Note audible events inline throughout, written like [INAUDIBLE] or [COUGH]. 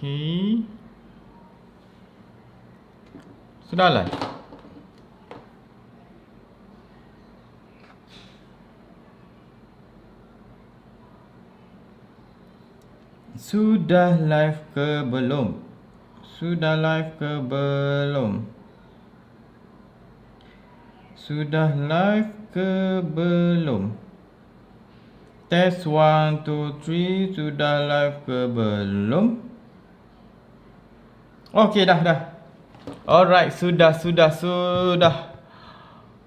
Okey. Sudahlah. Sudah live ke belum? Sudah live ke belum? Sudah live ke belum? Test 1 2 3 sudah live ke belum? Okey dah dah. Alright, sudah sudah sudah.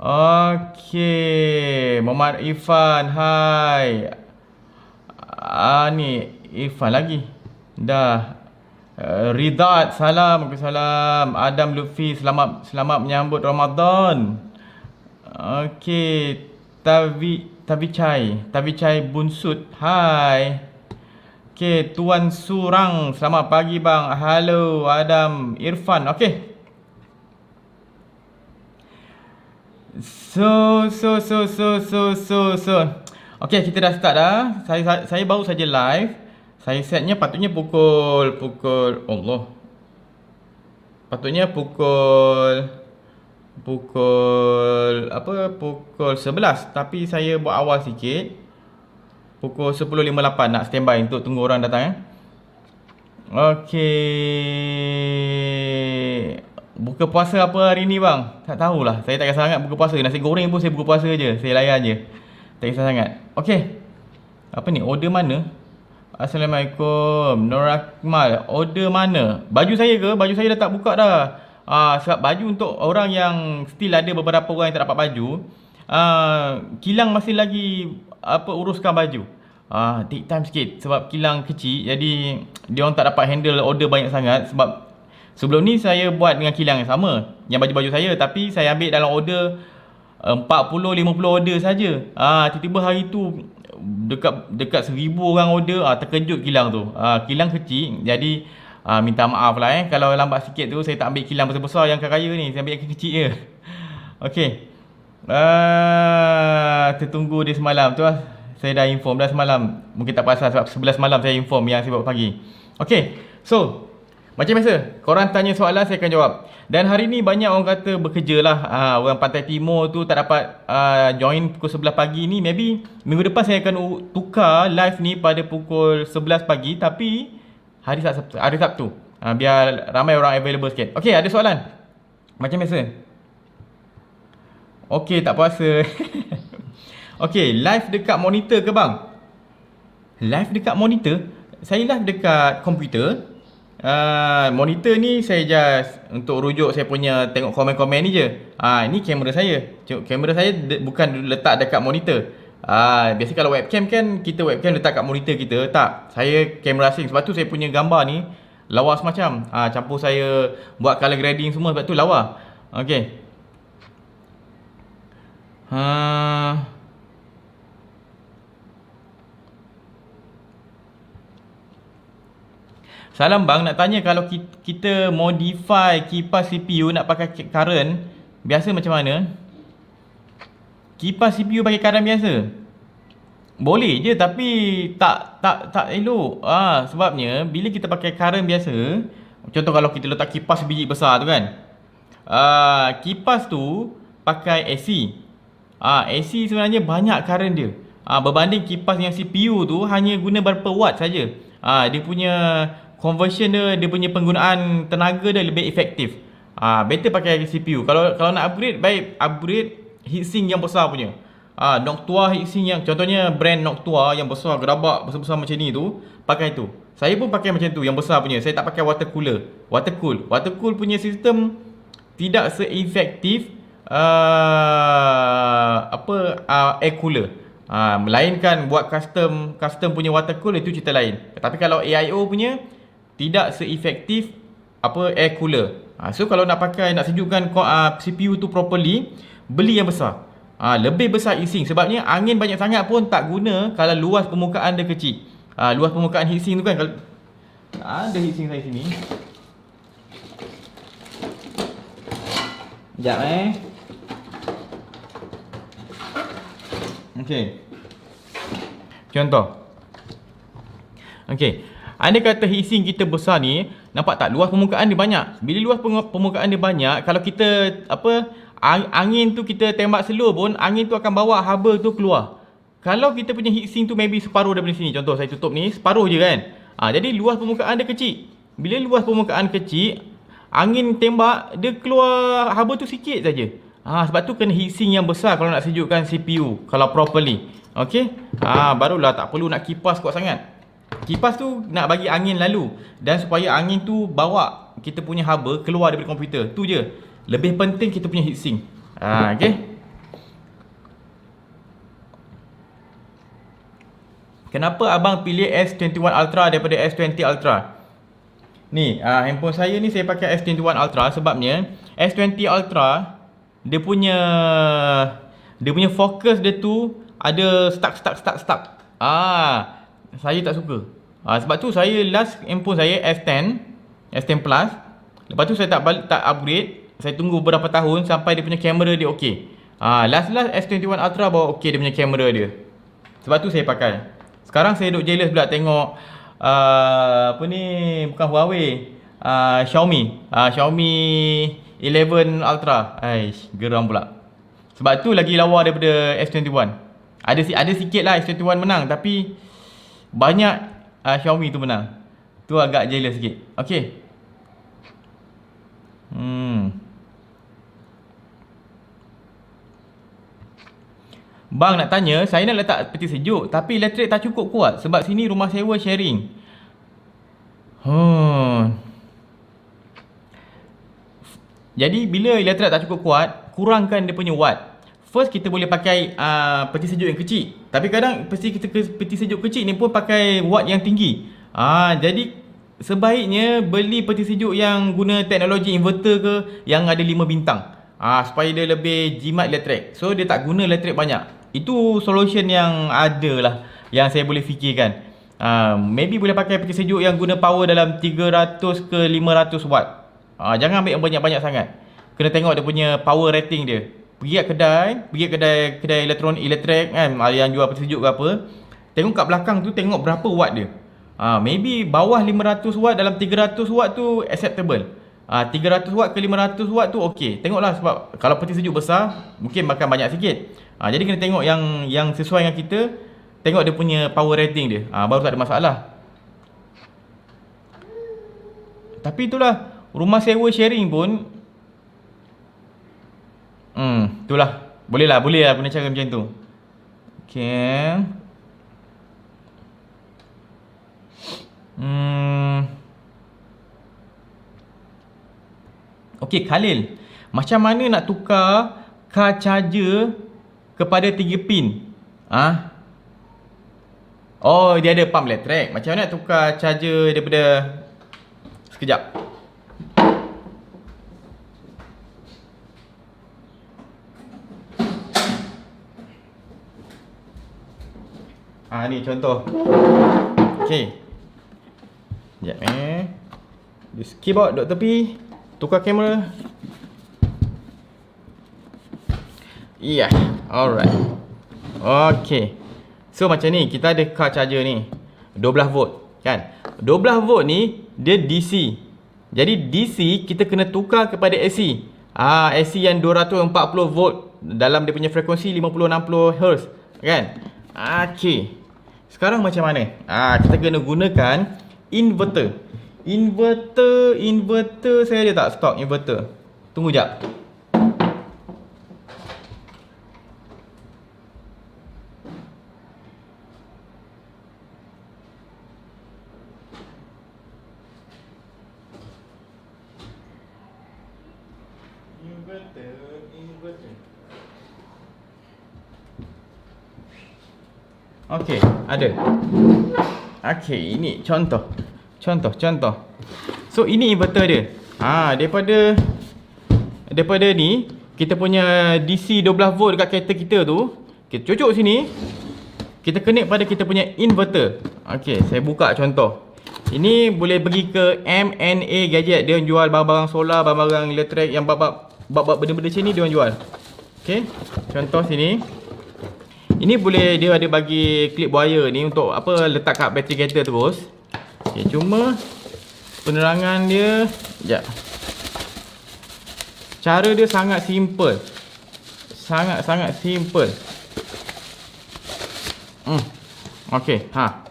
Okey, Muhammad Ifan. Hai. Ah ni Ifan lagi. Dah. Eh, Ridat, salam, salam. Adam Lutfi, selamat selamat menyambut Ramadan. Okey, Tavi Tavi Chai, Tavi Chai Bunsut. Hai. Okay, Tuan Surang, selamat pagi bang. Halo, Adam Irfan. Okay. So so so so so so so. Okey, kita dah start dah. Saya saya baru saja live. Saya setnya patutnya pukul pukul Oh, Allah. Patutnya pukul pukul apa pukul 11 tapi saya buat awal sikit. Pukul 10.58 nak standby untuk tunggu orang datang eh. Okey. Buka puasa apa hari ni bang? Tak tahulah. Saya tak kisah sangat buka puasa. Nasi goreng pun saya buka puasa je. Saya layan je. Tak kisah sangat. Okey. Apa ni? Order mana? Assalamualaikum. Nur Akmal. Order mana? Baju saya ke? Baju saya dah tak buka dah. Ah, sebab baju untuk orang yang still ada beberapa orang yang tak dapat baju. Uh, kilang masih lagi apa uruskan baju. Ah take time sikit sebab kilang kecil jadi dia orang tak dapat handle order banyak sangat sebab sebelum ni saya buat dengan kilang yang sama yang baju-baju saya tapi saya ambil dalam order 40 eh, 50 order saja. Ah uh, tiba-tiba hari tu dekat dekat 1000 orang order ah terkejut kilang tu. Ah kilang kecil jadi Ha, minta maaf lah eh Kalau lambat sikit tu Saya tak ambil kilang besar-besar Yang kaya ni Saya ambil yang kecil je [LAUGHS] Okay Ah, tertunggu dia semalam tu lah. Saya dah inform dah semalam. Mungkin tak pasal sebab 11 malam saya inform yang saya buat pagi. Okay. So, macam biasa, korang tanya soalan saya akan jawab. Dan hari ni banyak orang kata bekerja lah. Uh, orang Pantai Timur tu tak dapat uh, join pukul 11 pagi ni. Maybe minggu depan saya akan tukar live ni pada pukul 11 pagi. Tapi hari Sabtu. Hari Sabtu. Uh, biar ramai orang available sikit. Okay, ada soalan? Macam biasa. Okey, tak puasa. [LAUGHS] Okey, live dekat monitor ke bang? Live dekat monitor? Saya live dekat komputer. Uh, monitor ni saya just untuk rujuk saya punya tengok komen-komen ni je. Ah, uh, ini kamera saya. Kamera saya de- bukan letak dekat monitor. Ah, uh, biasa kalau webcam kan kita webcam letak kat monitor kita. Tak. Saya kamera asing sebab tu saya punya gambar ni lawa semacam. Ah, uh, campur saya buat color grading semua sebab tu lawa. Okey. Ha. Salam bang nak tanya kalau kita modify kipas CPU nak pakai current biasa macam mana? Kipas CPU pakai current biasa. Boleh je tapi tak tak tak elok. Ah ha, sebabnya bila kita pakai current biasa, contoh kalau kita letak kipas biji besar tu kan. Ah uh, kipas tu pakai AC. AC ah, sebenarnya banyak current dia ha, Berbanding kipas dengan CPU tu Hanya guna berapa watt saja. Ha, dia punya conversion dia Dia punya penggunaan tenaga dia lebih efektif ha, Better pakai CPU Kalau kalau nak upgrade baik upgrade Heatsink yang besar punya ha, Noctua heatsink yang contohnya brand Noctua Yang besar gerabak besar-besar macam ni tu Pakai tu Saya pun pakai macam tu yang besar punya Saya tak pakai water cooler Water cool Water cool punya sistem Tidak seefektif Ah, apa uh, air cooler. Ha, melainkan buat custom custom punya water cooler itu cerita lain. Tapi kalau AIO punya tidak seefektif apa air cooler. Ha, so kalau nak pakai nak sejukkan uh, CPU tu properly, beli yang besar. Ha, lebih besar heatsink sebabnya angin banyak sangat pun tak guna kalau luas permukaan dia kecil. Ha, luas permukaan heatsink tu kan kalau ada heatsink saya sini. Jap eh. Okey. Contoh. Okey. Anda kata hising kita besar ni, nampak tak luas permukaan dia banyak. Bila luas permukaan dia banyak, kalau kita apa angin tu kita tembak seluruh pun angin tu akan bawa haba tu keluar. Kalau kita punya heat tu maybe separuh daripada sini. Contoh saya tutup ni separuh je kan. Ha, jadi luas permukaan dia kecil. Bila luas permukaan kecil, angin tembak dia keluar haba tu sikit saja. Ah ha, sebab tu kena heatsink yang besar kalau nak sejukkan CPU kalau properly. Okey. Ah ha, barulah tak perlu nak kipas kuat sangat. Kipas tu nak bagi angin lalu dan supaya angin tu bawa kita punya hub keluar daripada komputer. Tu je. Lebih penting kita punya heatsink. Ah ha, okey. Kenapa abang pilih S21 Ultra daripada S20 Ultra? Ni, ah handphone saya ni saya pakai S21 Ultra sebabnya S20 Ultra dia punya dia punya fokus dia tu ada stuck stuck stuck stuck. Ah, saya tak suka. Ah, sebab tu saya last handphone saya S10, S10 Plus. Lepas tu saya tak balik, tak upgrade, saya tunggu beberapa tahun sampai dia punya kamera dia okey. Ah, last last S21 Ultra bawa okey dia punya kamera dia. Sebab tu saya pakai. Sekarang saya duk jealous pula tengok uh, apa ni bukan Huawei, uh, Xiaomi. Uh, Xiaomi 11 Ultra. Aish, geram pula. Sebab tu lagi lawa daripada S21. Ada ada sikit lah S21 menang tapi banyak uh, Xiaomi tu menang. Tu agak jealous sikit. Okay. Hmm. Bang nak tanya, saya nak letak peti sejuk tapi elektrik tak cukup kuat sebab sini rumah sewa sharing. Hmm. Jadi bila elektrik tak cukup kuat, kurangkan dia punya watt. First kita boleh pakai uh, peti sejuk yang kecil. Tapi kadang peti kita peti sejuk kecil ni pun pakai watt yang tinggi. Ah uh, jadi sebaiknya beli peti sejuk yang guna teknologi inverter ke yang ada 5 bintang. Ah uh, supaya dia lebih jimat elektrik. So dia tak guna elektrik banyak. Itu solution yang ada lah yang saya boleh fikirkan. Uh, maybe boleh pakai peti sejuk yang guna power dalam 300 ke 500 watt. Ha, jangan ambil yang banyak-banyak sangat. Kena tengok dia punya power rating dia. Pergi kat kedai, pergi kat kedai kedai elektron elektrik kan, ah, yang jual peti ke apa. Tengok kat belakang tu tengok berapa watt dia. Ha, maybe bawah 500 watt dalam 300 watt tu acceptable. Ha, 300 watt ke 500 watt tu okey. Tengoklah sebab kalau peti sejuk besar, mungkin makan banyak sikit. Ha, jadi kena tengok yang yang sesuai dengan kita. Tengok dia punya power rating dia. Ha, baru tak ada masalah. Tapi itulah Rumah sewa sharing pun Hmm, itulah. Boleh lah, boleh lah guna cara macam tu. Okay. Hmm. Okay, Khalil. Macam mana nak tukar car charger kepada 3 pin? Ah. Ha? Oh, dia ada pump lah Macam mana nak tukar charger daripada... Sekejap. Sekejap. Ah, ni contoh. Okey. Jap eh. Di keyboard dekat tepi, tukar kamera. Yeah. Alright. Okey. So macam ni, kita ada car charger ni. 12 volt, kan? 12 volt ni dia DC. Jadi DC kita kena tukar kepada AC. Ah AC yang 240 volt dalam dia punya frekuensi 50 60 Hz, kan? Okey. Sekarang macam mana? Ah ha, kita kena gunakan inverter. Inverter, inverter saya ada tak stok inverter? Tunggu jap. Okey, ada. Okey, ini contoh. Contoh, contoh. So ini inverter dia. Ha, daripada daripada ni kita punya DC 12 volt dekat kereta kita tu, kita cucuk sini. Kita connect pada kita punya inverter. Okey, saya buka contoh. Ini boleh pergi ke MNA Gadget dia jual barang-barang solar, barang-barang elektrik yang bab-bab bab-bab benda-benda sini dia orang jual. Okey, contoh sini. Ini boleh dia ada bagi klip wire ni untuk apa letak kat battery gator terus. Okey, cuma penerangan dia jap. Cara dia sangat simple. Sangat-sangat simple. Hmm. Okey, ha.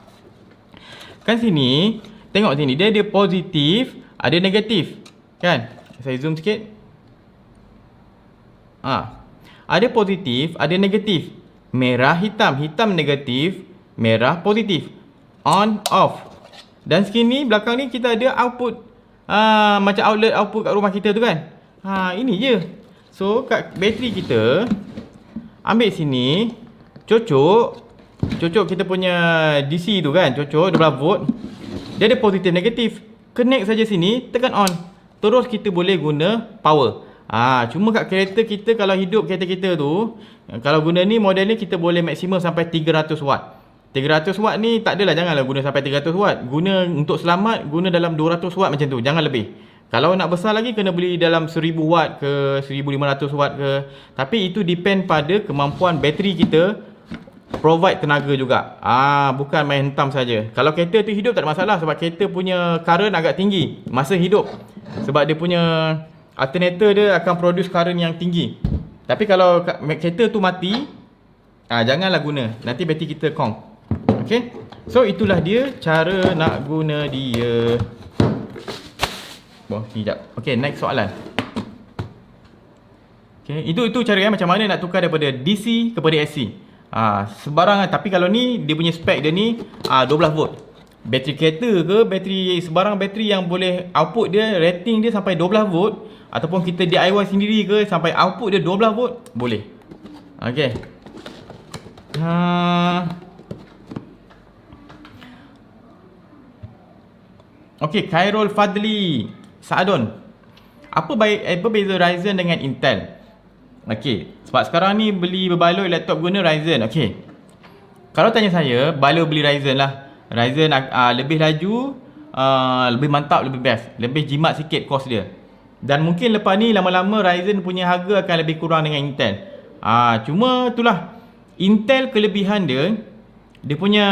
Kan sini, tengok sini dia ada positif, ada negatif. Kan? Saya zoom sikit. Ha. Ada positif, ada negatif merah hitam, hitam negatif, merah positif. On off. Dan sekini belakang ni kita ada output aa, ah, macam outlet output kat rumah kita tu kan. Ha ini je. So kat bateri kita ambil sini, cocok cocok kita punya DC tu kan, cocok 12 volt. Dia ada positif negatif. Connect saja sini, tekan on. Terus kita boleh guna power. Ah, ha, cuma kat kereta kita kalau hidup kereta kita tu, kalau guna ni model ni kita boleh maksimum sampai 300 watt. 300 watt ni tak adalah janganlah guna sampai 300 watt. Guna untuk selamat guna dalam 200 watt macam tu, jangan lebih. Kalau nak besar lagi kena beli dalam 1000 watt ke 1500 watt ke. Tapi itu depend pada kemampuan bateri kita provide tenaga juga. Ah, ha, bukan main hentam saja. Kalau kereta tu hidup tak ada masalah sebab kereta punya current agak tinggi masa hidup. Sebab dia punya alternator dia akan produce current yang tinggi. Tapi kalau kereta tu mati, ah janganlah guna. Nanti bateri kita kong. Okay, So itulah dia cara nak guna dia. Boh, kejap. Okay, next soalan. Okay, itu itu cara eh, macam mana nak tukar daripada DC kepada AC. Ah sebarang tapi kalau ni dia punya spek dia ni ah 12 volt bateri kereta ke bateri sebarang bateri yang boleh output dia rating dia sampai 12 volt ataupun kita DIY sendiri ke sampai output dia 12 volt boleh okey ha okey Khairul Fadli Saadon apa baik apa beza Ryzen dengan Intel okey sebab sekarang ni beli berbaloi laptop guna Ryzen okey kalau tanya saya baloi beli Ryzen lah Ryzen uh, ah, lebih laju uh, Lebih mantap, lebih best Lebih jimat sikit kos dia Dan mungkin lepas ni lama-lama Ryzen punya harga akan lebih kurang dengan Intel uh, Cuma itulah Intel kelebihan dia Dia punya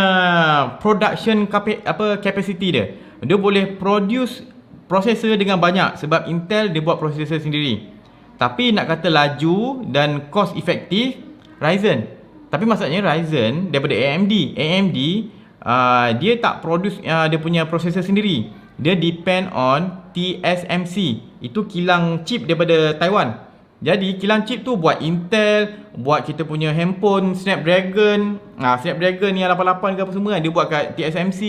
production capa- apa capacity dia Dia boleh produce processor dengan banyak Sebab Intel dia buat processor sendiri Tapi nak kata laju dan cost effective Ryzen Tapi maksudnya Ryzen daripada AMD AMD Ah, dia tak produce uh, dia punya processor sendiri dia depend on TSMC itu kilang chip daripada Taiwan jadi kilang chip tu buat Intel buat kita punya handphone Snapdragon uh, Snapdragon ni 88 ke apa semua kan dia buat kat TSMC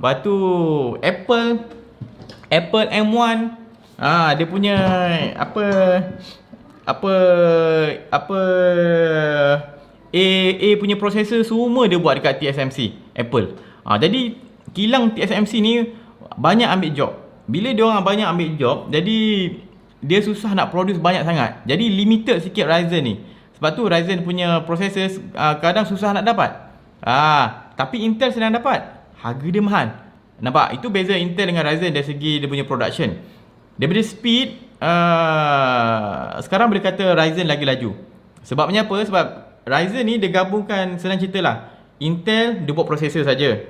Batu, Apple Apple M1 Ah dia punya apa apa apa A, punya processor semua dia buat dekat TSMC Apple ha, Jadi kilang TSMC ni banyak ambil job Bila dia orang banyak ambil job Jadi dia susah nak produce banyak sangat Jadi limited sikit Ryzen ni Sebab tu Ryzen punya processor uh, kadang susah nak dapat Ah, ha, Tapi Intel senang dapat Harga dia mahal Nampak? Itu beza Intel dengan Ryzen dari segi dia punya production Dia Daripada speed uh, Sekarang boleh kata Ryzen lagi laju Sebabnya apa? Sebab Ryzen ni dia gabungkan senang cerita lah Intel dia buat processor saja.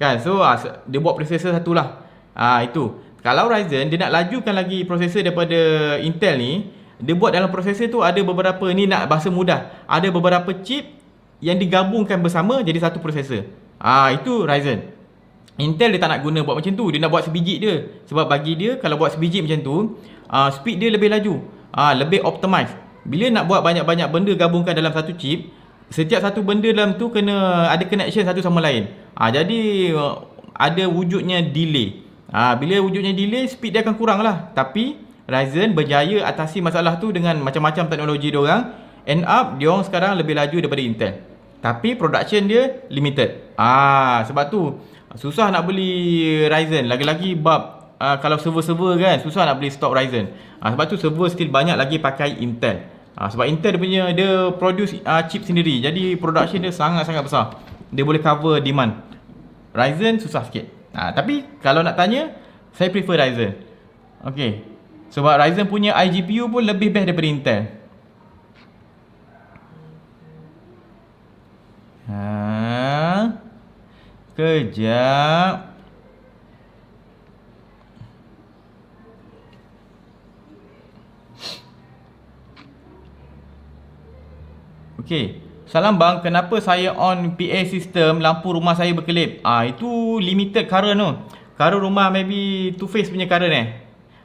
Kan? So ah, dia buat processor satulah. Ah ha, itu. Kalau Ryzen dia nak lajukan lagi processor daripada Intel ni, dia buat dalam processor tu ada beberapa ni nak bahasa mudah, ada beberapa chip yang digabungkan bersama jadi satu processor. Ah ha, itu Ryzen. Intel dia tak nak guna buat macam tu. Dia nak buat sebiji dia sebab bagi dia kalau buat sebiji macam tu, uh, speed dia lebih laju. Ah uh, lebih optimized. Bila nak buat banyak-banyak benda gabungkan dalam satu chip Setiap satu benda dalam tu kena ada connection satu sama lain ha, Jadi uh, ada wujudnya delay ha, Bila wujudnya delay speed dia akan kurang lah Tapi Ryzen berjaya atasi masalah tu dengan macam-macam teknologi diorang End up dia orang sekarang lebih laju daripada Intel Tapi production dia limited Ah ha, Sebab tu susah nak beli Ryzen Lagi-lagi bab Uh, kalau server-server kan susah nak beli stock Ryzen uh, sebab tu server still banyak lagi pakai Intel Uh, sebab Intel dia punya dia produce uh, chip sendiri. Jadi production dia sangat-sangat besar. Dia boleh cover demand. Ryzen susah sikit. Uh, tapi kalau nak tanya, saya prefer Ryzen. Okay. Sebab Ryzen punya iGPU pun lebih best daripada Intel. Ha. Kejap. Okey. Salam bang, kenapa saya on PA system lampu rumah saya berkelip? Ah itu limited current tu. Current rumah maybe two phase punya current eh.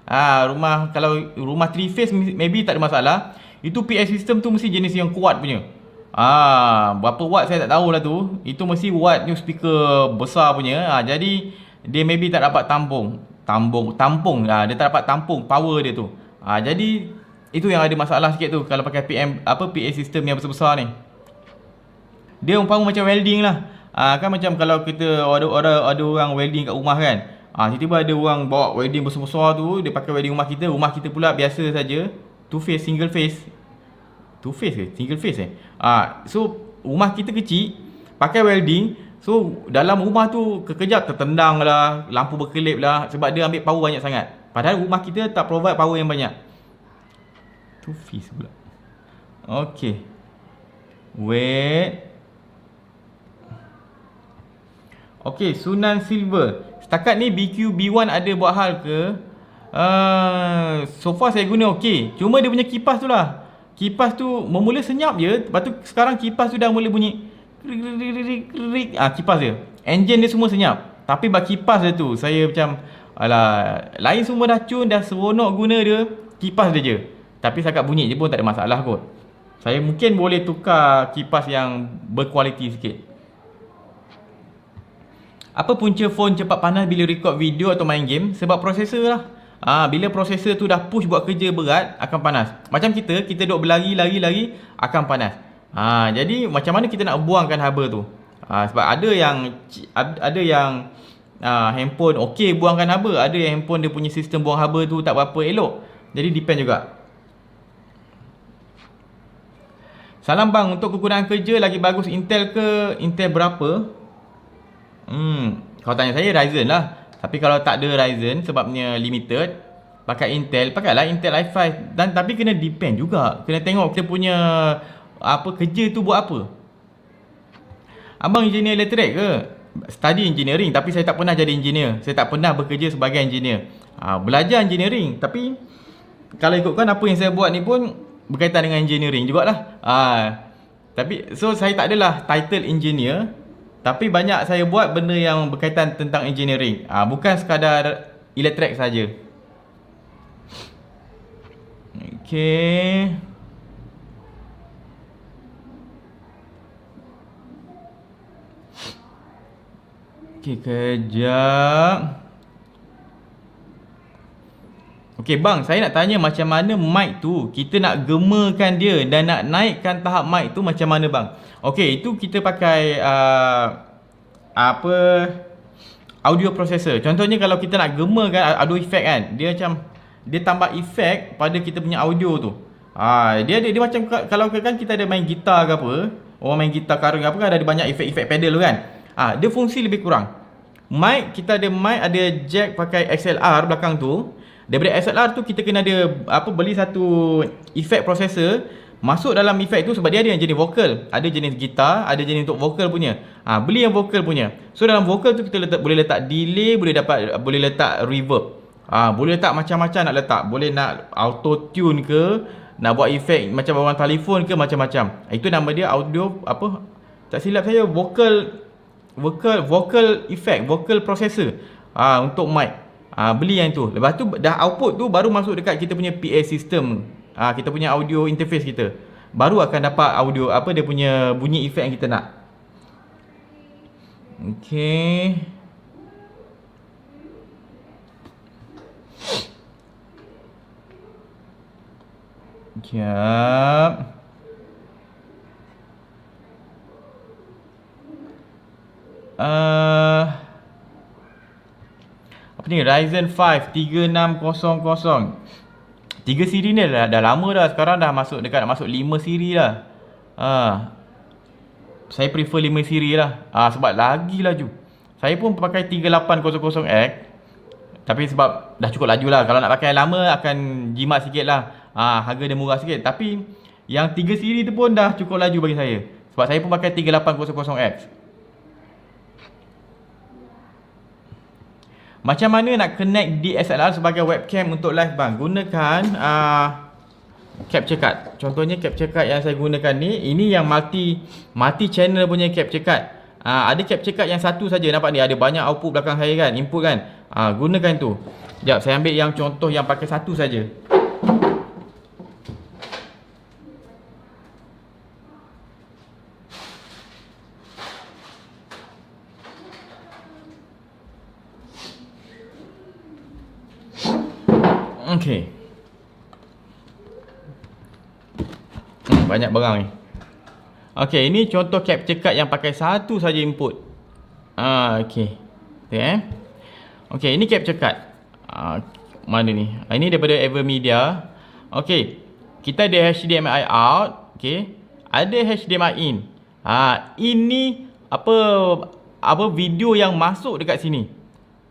Ah rumah kalau rumah three phase maybe tak ada masalah. Itu PA system tu mesti jenis yang kuat punya. Ah berapa watt saya tak tahu lah tu. Itu mesti watt new speaker besar punya. Ah jadi dia maybe tak dapat tampung. tampung, tampung ah, dia tak dapat tampung power dia tu. Ah jadi itu yang ada masalah sikit tu kalau pakai PM apa PA system yang besar-besar ni. Dia umpama macam welding lah. Ah kan macam kalau kita ada ada ada orang welding kat rumah kan. Ah tiba-tiba ada orang bawa welding besar-besar tu dia pakai welding rumah kita, rumah kita pula biasa saja, two face single face, Two face ke single face. eh? Ah so rumah kita kecil pakai welding So dalam rumah tu kekejap tertendang lah Lampu berkelip lah Sebab dia ambil power banyak sangat Padahal rumah kita tak provide power yang banyak Tu fees pula Okay Wait Okay Sunan Silver Setakat ni BQ B1 ada buat hal ke? Uh, so far saya guna okay Cuma dia punya kipas tu lah Kipas tu memula senyap je Lepas tu sekarang kipas tu dah mula bunyi Ah Kipas dia Engine dia semua senyap Tapi bak kipas dia tu Saya macam Alah Lain semua dah cun Dah seronok guna dia Kipas dia je tapi setakat bunyi je pun tak ada masalah kot. Saya mungkin boleh tukar kipas yang berkualiti sikit. Apa punca phone cepat panas bila record video atau main game? Sebab prosesor. lah. Ha, bila prosesor tu dah push buat kerja berat, akan panas. Macam kita, kita duduk berlari, lari, lari, akan panas. Ha, jadi macam mana kita nak buangkan haba tu? Ha, sebab ada yang ada yang ha, handphone okey buangkan haba. Ada yang handphone dia punya sistem buang haba tu tak berapa elok. Jadi depend juga. Salam bang untuk kekurangan kerja lagi bagus Intel ke Intel berapa? Hmm, kalau tanya saya Ryzen lah. Tapi kalau tak ada Ryzen sebabnya limited, pakai Intel, pakailah Intel i5 dan tapi kena depend juga. Kena tengok kita punya apa kerja tu buat apa. Abang engineer elektrik ke? Study engineering tapi saya tak pernah jadi engineer. Saya tak pernah bekerja sebagai engineer. Ha, belajar engineering tapi kalau ikutkan apa yang saya buat ni pun berkaitan dengan engineering jugalah. Ah. Tapi so saya tak adalah title engineer tapi banyak saya buat benda yang berkaitan tentang engineering. Ah bukan sekadar elektrik saja. Okay. Okay, kejap. Okay, bang, saya nak tanya macam mana mic tu? Kita nak gemakan dia dan nak naikkan tahap mic tu macam mana bang? Okay, itu kita pakai uh, apa audio processor. Contohnya kalau kita nak gemakan audio effect kan, dia macam dia tambah effect pada kita punya audio tu. Ha, dia ada dia macam kalau kan kita ada main gitar ke apa, orang main gitar karung apa kan ada banyak effect-effect pedal tu kan. ha, dia fungsi lebih kurang. Mic kita ada mic ada jack pakai XLR belakang tu daripada SLR tu kita kena ada apa beli satu effect processor masuk dalam effect tu sebab dia ada yang jenis vocal ada jenis gitar ada jenis untuk vocal punya ah beli yang vocal punya so dalam vocal tu kita letak, boleh letak delay boleh dapat boleh letak reverb ah boleh letak macam-macam nak letak boleh nak auto tune ke nak buat effect macam orang telefon ke macam-macam ha, itu nama dia audio apa tak silap saya vocal vocal vocal effect vocal processor ah untuk mic Ha, beli yang tu. Lepas tu dah output tu baru masuk dekat kita punya PA system. Ha, kita punya audio interface kita. Baru akan dapat audio apa dia punya bunyi efek yang kita nak. Okay. Sekejap. Uh, ah apa ni Ryzen 5 3600 tiga siri ni dah, dah lama dah sekarang dah masuk dekat masuk 5 siri lah ha. saya prefer 5 siri lah ha, sebab lagi laju saya pun pakai 3800X tapi sebab dah cukup laju lah kalau nak pakai lama akan jimat sikit lah ha, harga dia murah sikit tapi yang 3 siri tu pun dah cukup laju bagi saya sebab saya pun pakai 3800X Macam mana nak connect DSLR sebagai webcam untuk live bang? Gunakan uh, capture card. Contohnya capture card yang saya gunakan ni, ini yang multi multi channel punya capture card. Uh, ada capture card yang satu saja nampak ni ada banyak output belakang saya kan, input kan. Uh, gunakan tu. Jap saya ambil yang contoh yang pakai satu saja. Okay, Hmm, banyak barang ni. Okey, ini contoh capture card yang pakai satu saja input. Ah, okey. Okay, eh. Okey, ini capture card. Ah, mana ni? Ah, ini daripada Evermedia. Okay, Kita ada HDMI out, Okay, Ada HDMI in. Ah, ini apa apa video yang masuk dekat sini.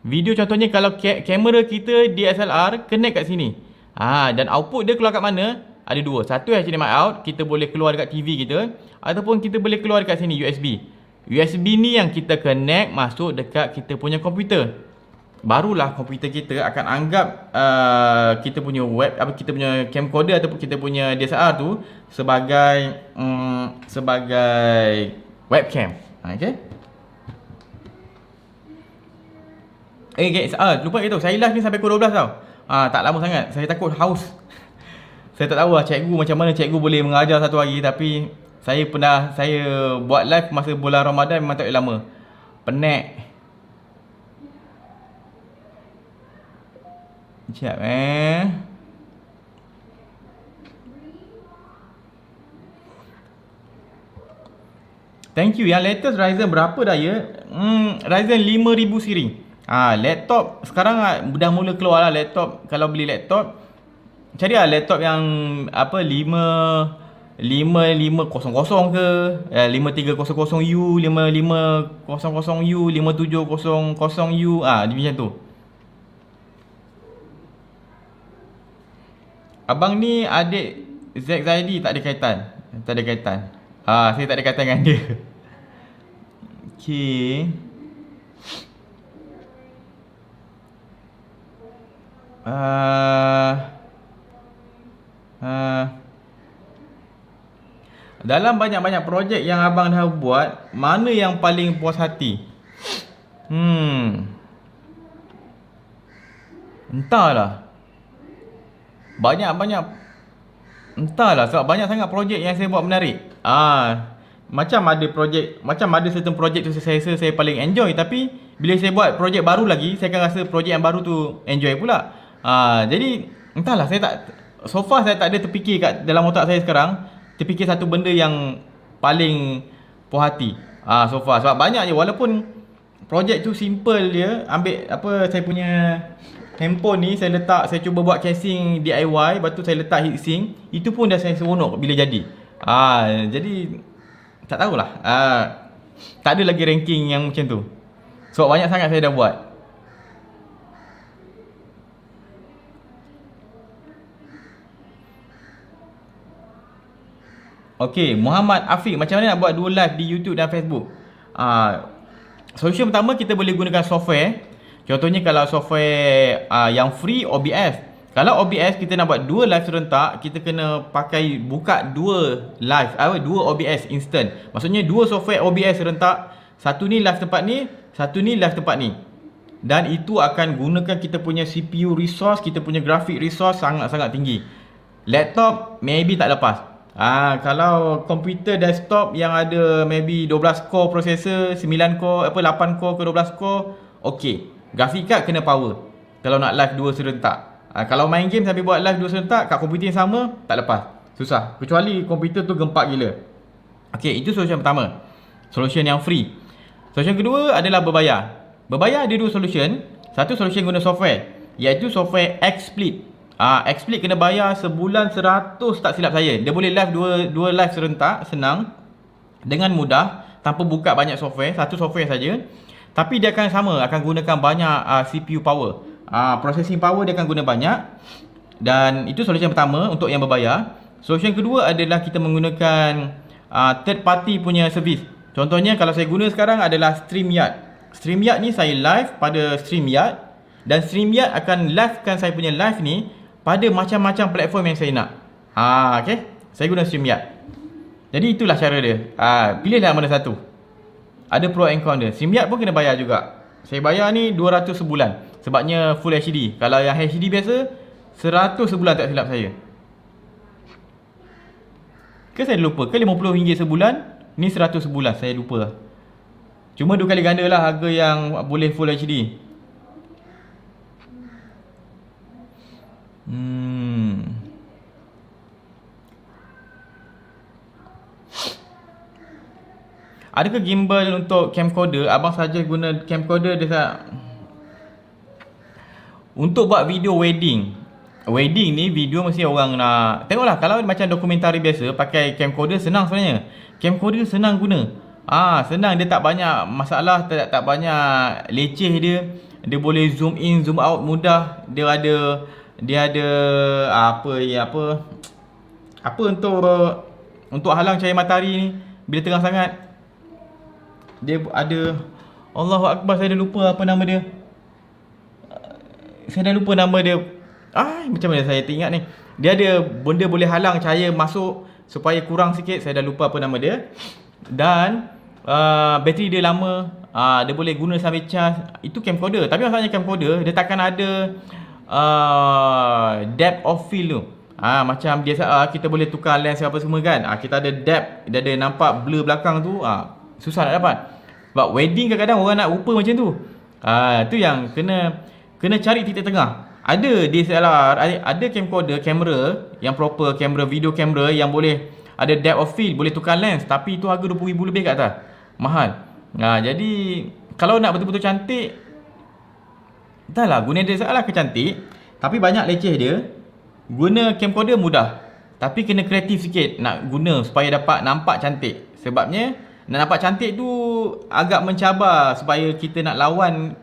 Video contohnya kalau kamera kita DSLR connect kat sini. Ha, dan output dia keluar kat mana? Ada dua. Satu HDMI out. Kita boleh keluar dekat TV kita. Ataupun kita boleh keluar dekat sini USB. USB ni yang kita connect masuk dekat kita punya komputer. Barulah komputer kita akan anggap uh, kita punya web apa kita punya camcorder ataupun kita punya DSLR tu sebagai um, sebagai webcam. Ha, okay. Eh, okay, ah, lupa kata saya live ni sampai pukul 12 tau. Ah, tak lama sangat. Saya takut haus. [LAUGHS] saya tak tahu lah cikgu macam mana cikgu boleh mengajar satu hari tapi saya pernah saya buat live masa bulan Ramadan memang tak lama. Penat. Sekejap eh. Thank you. Yang latest Ryzen berapa dah ya? Hmm, Ryzen 5000 series. Ha, laptop sekarang ah, dah mula keluar lah laptop. Kalau beli laptop, cari lah laptop yang apa 5500 ke, eh, 5300U, 5500U, 5700U, ah ha, macam tu. Abang ni adik Zack Zaidi tak ada kaitan. Tak ada kaitan. Ha, saya tak ada kaitan dengan dia. [LAUGHS] Okay. uh, uh, Dalam banyak-banyak projek yang abang dah buat Mana yang paling puas hati? Hmm Entahlah Banyak-banyak Entahlah sebab banyak sangat projek yang saya buat menarik Ah, uh, Macam ada projek Macam ada certain projek tu saya rasa saya paling enjoy Tapi bila saya buat projek baru lagi Saya akan rasa projek yang baru tu enjoy pula Ah, jadi entahlah saya tak so far saya tak ada terfikir kat dalam otak saya sekarang terfikir satu benda yang paling puas hati. Ah, so far sebab banyak je walaupun projek tu simple dia, ambil apa saya punya handphone ni saya letak saya cuba buat casing DIY lepas tu saya letak heat itu pun dah saya seronok bila jadi ah jadi tak tahulah ah tak ada lagi ranking yang macam tu sebab banyak sangat saya dah buat Okay, Muhammad Afiq macam mana nak buat dua live di YouTube dan Facebook? Uh, solution pertama kita boleh gunakan software. Eh. Contohnya kalau software uh, yang free OBS. Kalau OBS kita nak buat dua live serentak, kita kena pakai buka dua live, apa uh, dua OBS instant. Maksudnya dua software OBS serentak, satu ni live tempat ni, satu ni live tempat ni. Dan itu akan gunakan kita punya CPU resource, kita punya graphic resource sangat-sangat tinggi. Laptop maybe tak lepas. Ah kalau komputer desktop yang ada maybe 12 core processor, 9 core apa 8 core ke 12 core, okey. Grafik card kena power. Kalau nak live dua serentak. Ah kalau main game tapi buat live dua serentak kat komputer yang sama, tak lepas. Susah. Kecuali komputer tu gempak gila. Okey, itu solution pertama. Solution yang free. Solution kedua adalah berbayar. Berbayar ada dua solution. Satu solution guna software, iaitu software XSplit. Ah uh, explain kena bayar sebulan 100 tak silap saya. Dia boleh live dua dua live serentak senang dengan mudah tanpa buka banyak software, satu software saja. Tapi dia akan sama akan gunakan banyak uh, ah, CPU power. Ah uh, processing power dia akan guna banyak. Dan itu solution pertama untuk yang berbayar. Solution kedua adalah kita menggunakan uh, third party punya servis. Contohnya kalau saya guna sekarang adalah StreamYard. StreamYard ni saya live pada StreamYard dan StreamYard akan livekan saya punya live ni pada macam-macam platform yang saya nak. Ha, okay. Saya guna StreamYard. Jadi itulah cara dia. Ha, pilihlah mana satu. Ada pro and con dia. StreamYard pun kena bayar juga. Saya bayar ni 200 sebulan. Sebabnya full HD. Kalau yang HD biasa, 100 sebulan tak silap saya. Ke saya lupa? Ke RM50 sebulan? Ni 100 sebulan. Saya lupa. Cuma dua kali ganda lah harga yang boleh full HD. Hmm. Ada ke gimbal untuk camcorder? Abang saja guna camcorder dia tak. Untuk buat video wedding. Wedding ni video mesti orang nak. Tengoklah kalau macam dokumentari biasa pakai camcorder senang sebenarnya. Camcorder senang guna. Ah, senang dia tak banyak masalah, tak tak banyak leceh dia. Dia boleh zoom in, zoom out mudah. Dia ada dia ada ah, apa ya apa apa untuk untuk halang cahaya matahari ni bila terang sangat dia ada Allahu akbar saya dah lupa apa nama dia saya dah lupa nama dia ah macam mana saya teringat ni dia ada benda boleh halang cahaya masuk supaya kurang sikit saya dah lupa apa nama dia dan uh, bateri dia lama uh, dia boleh guna sampai charge itu camcorder tapi maksudnya camcorder dia takkan ada Ah, depth of field tu. Ah ha, macam biasa uh, kita boleh tukar lens apa semua kan. Ah ha, kita ada depth, dia ada nampak blur belakang tu. ha, susah nak dapat. Sebab wedding kadang-kadang orang nak rupa macam tu. Ah ha, tu yang kena kena cari titik tengah. Ada DSLR, ada camcorder, kamera yang proper, kamera video kamera yang boleh ada depth of field, boleh tukar lens tapi tu harga 20000 lebih kat atas. Mahal. Ah ha, jadi kalau nak betul-betul cantik Entahlah, guna dia salah ke cantik Tapi banyak leceh dia Guna camcorder mudah Tapi kena kreatif sikit nak guna supaya dapat nampak cantik Sebabnya nak nampak cantik tu agak mencabar supaya kita nak lawan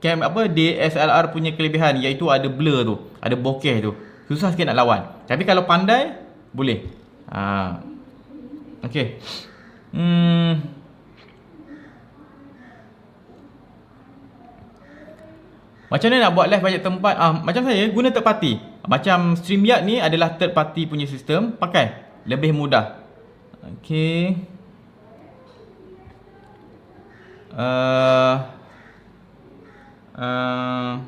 cam apa DSLR punya kelebihan iaitu ada blur tu, ada bokeh tu. Susah sikit nak lawan. Tapi kalau pandai boleh. Ha. Okey. Hmm. Macam mana nak buat live banyak tempat? Ah, macam saya, guna third party. Macam StreamYard ni adalah third party punya sistem. Pakai. Lebih mudah. Okay. Uh, uh,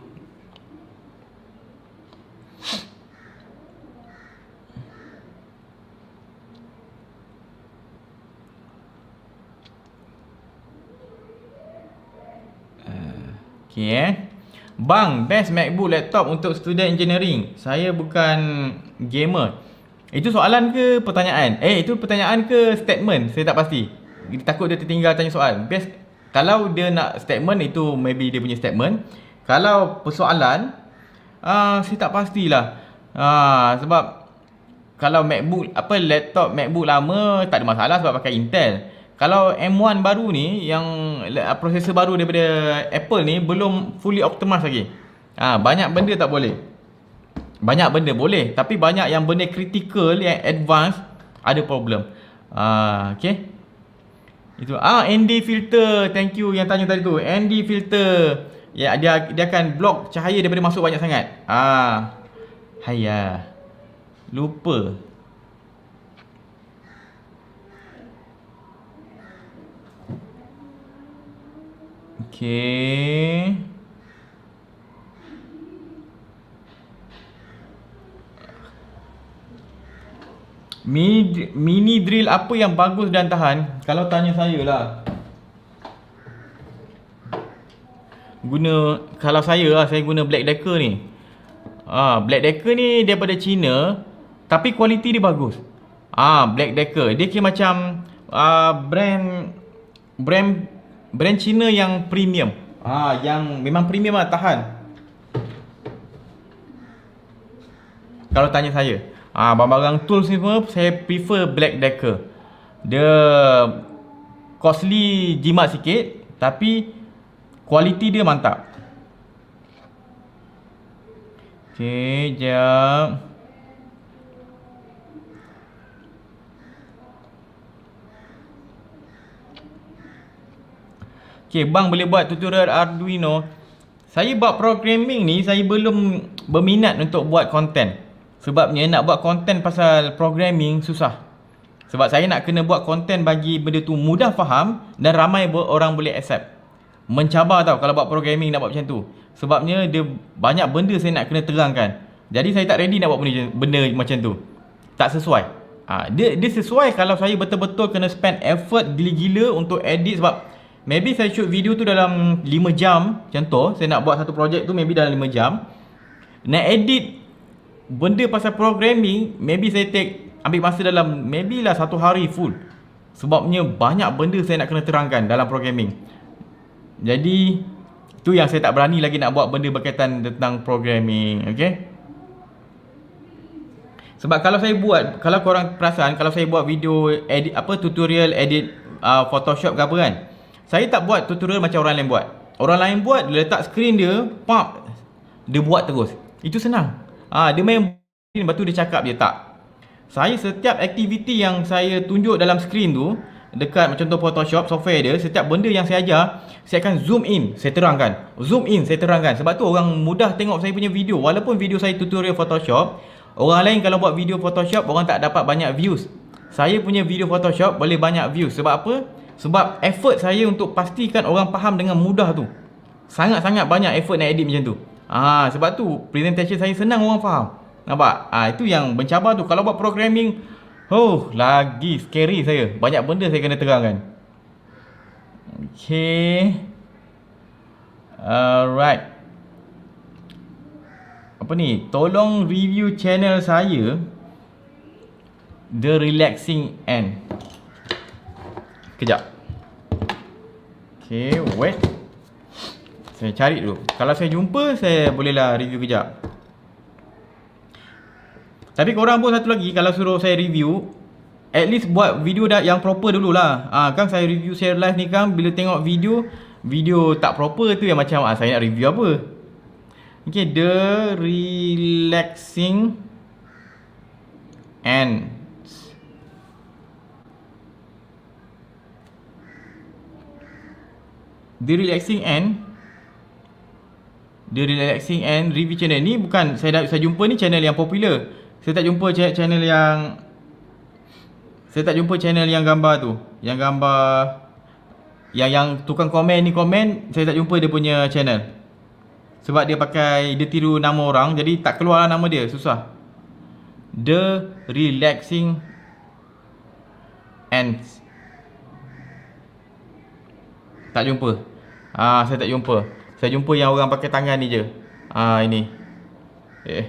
okay eh. eh, eh, eh. Bang, best MacBook laptop untuk student engineering. Saya bukan gamer. Itu soalan ke pertanyaan? Eh, itu pertanyaan ke statement? Saya tak pasti. Dia takut dia tertinggal tanya soalan. Best kalau dia nak statement itu maybe dia punya statement. Kalau persoalan ah uh, saya tak pastilah. Ah uh, sebab kalau MacBook apa laptop MacBook lama tak ada masalah sebab pakai Intel. Kalau M1 baru ni yang ah, prosesor baru daripada Apple ni belum fully optimized lagi. Ha, banyak benda tak boleh. Banyak benda boleh tapi banyak yang benda critical yang advance ada problem. Ha, okay. Itu ah ND filter. Thank you yang tanya tadi tu. ND filter. Ya dia dia akan block cahaya daripada masuk banyak sangat. Ah. Ha. Hai Lupa. Mini, mini drill apa yang bagus dan tahan? Kalau tanya saya lah. Guna, kalau saya lah, saya guna Black Decker ni. Ah, ha, Black Decker ni daripada China. Tapi kualiti dia bagus. Ah, ha, Black Decker. Dia kira macam uh, brand brand Brand China yang premium. Ha yang memang premium lah tahan. Kalau tanya saya, ah ha, barang-barang tools ni semua saya prefer Black Decker. Dia costly jimat sikit tapi kualiti dia mantap. Okay, jap. Okay, bang boleh buat tutorial Arduino. Saya buat programming ni, saya belum berminat untuk buat konten. Sebabnya nak buat konten pasal programming susah. Sebab saya nak kena buat konten bagi benda tu mudah faham dan ramai orang boleh accept. Mencabar tau kalau buat programming nak buat macam tu. Sebabnya dia banyak benda saya nak kena terangkan. Jadi saya tak ready nak buat benda, benda macam tu. Tak sesuai. Ha, dia, dia sesuai kalau saya betul-betul kena spend effort gila-gila untuk edit sebab Maybe saya shoot video tu dalam 5 jam Contoh saya nak buat satu projek tu maybe dalam 5 jam Nak edit Benda pasal programming Maybe saya take Ambil masa dalam maybe lah satu hari full Sebabnya banyak benda saya nak kena terangkan dalam programming Jadi Tu yang saya tak berani lagi nak buat benda berkaitan tentang programming Okay sebab kalau saya buat, kalau korang perasan, kalau saya buat video edit apa tutorial edit uh, Photoshop ke apa kan saya tak buat tutorial macam orang lain buat. Orang lain buat, dia letak screen dia, pop, dia buat terus. Itu senang. Ah, ha, dia main screen, lepas tu dia cakap je tak. Saya setiap aktiviti yang saya tunjuk dalam screen tu, dekat macam tu Photoshop software dia, setiap benda yang saya ajar, saya akan zoom in, saya terangkan. Zoom in, saya terangkan. Sebab tu orang mudah tengok saya punya video. Walaupun video saya tutorial Photoshop, orang lain kalau buat video Photoshop, orang tak dapat banyak views. Saya punya video Photoshop boleh banyak views. Sebab apa? Sebab effort saya untuk pastikan orang faham dengan mudah tu Sangat-sangat banyak effort nak edit macam tu Ah, ha, Sebab tu presentation saya senang orang faham Nampak? Ah, ha, itu yang mencabar tu Kalau buat programming Oh lagi scary saya Banyak benda saya kena terangkan Okay Alright Apa ni? Tolong review channel saya The Relaxing End Kejap Save wet Saya cari dulu Kalau saya jumpa Saya bolehlah review kejap Tapi korang pun satu lagi Kalau suruh saya review At least buat video dah yang proper dululah Ah, ha, Kan saya review share live ni kan Bila tengok video Video tak proper tu yang macam ha, Saya nak review apa Okay The Relaxing And the relaxing and the relaxing and review channel ni bukan saya dah saya jumpa ni channel yang popular saya tak jumpa channel yang saya tak jumpa channel yang gambar tu yang gambar yang yang tukang komen ni komen saya tak jumpa dia punya channel sebab dia pakai dia tiru nama orang jadi tak keluar nama dia susah the relaxing ends tak jumpa Ah saya tak jumpa. Saya jumpa yang orang pakai tangan ni je. Ah ini. Eh, eh.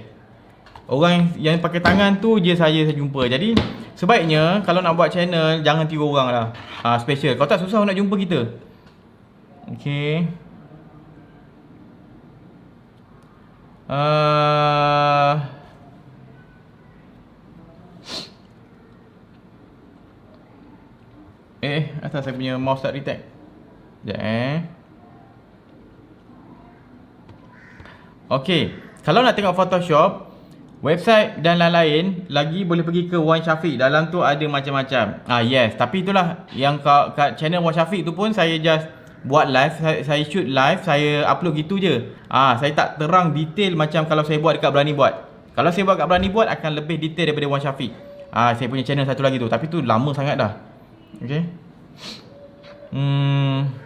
Orang yang pakai tangan tu je saya saya jumpa. Jadi sebaiknya kalau nak buat channel jangan tiru orang lah. Ah special. Kau tak susah nak jumpa kita. Okey. uh... Eh, eh asal saya punya mouse tak detect. Sekejap eh. Okey, kalau nak tengok Photoshop, website dan lain-lain, lagi boleh pergi ke Wan Syafiq. Dalam tu ada macam-macam. Ah yes, tapi itulah yang kat, kat channel Wan Syafiq tu pun saya just buat live, saya, saya shoot live, saya upload gitu je. Ah, saya tak terang detail macam kalau saya buat dekat Berani Buat. Kalau saya buat dekat Berani Buat akan lebih detail daripada Wan Syafiq. Ah, saya punya channel satu lagi tu, tapi tu lama sangat dah. Okey. Hmm.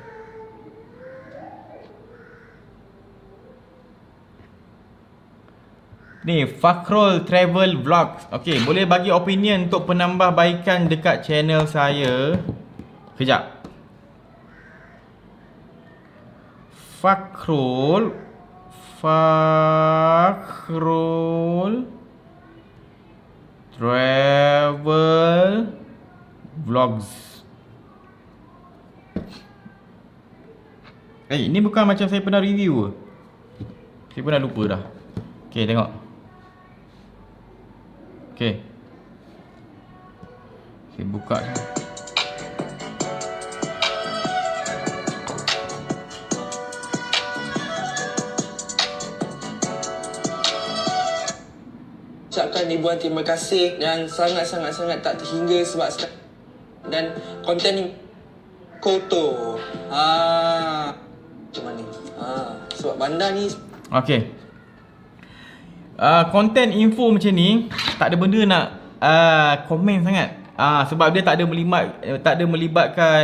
Ni Fakrul Travel Vlogs. Okey, boleh bagi opinion untuk penambahbaikan dekat channel saya? Kejap. Fakrul Fakrul Travel Vlogs. Eh, ini bukan macam saya pernah review Saya pun dah lupa dah. Okay, tengok. Okey. Okey, buka. Ucapkan ni buat terima kasih yang sangat-sangat-sangat tak terhingga sebab dan konten ni koto. Ha. Cuma ni. Ha, sebab bandar ni Okey. Uh, ah, content info macam ni tak ada benda nak uh, ah, komen sangat uh, sebab dia tak ada melibat eh, tak ada melibatkan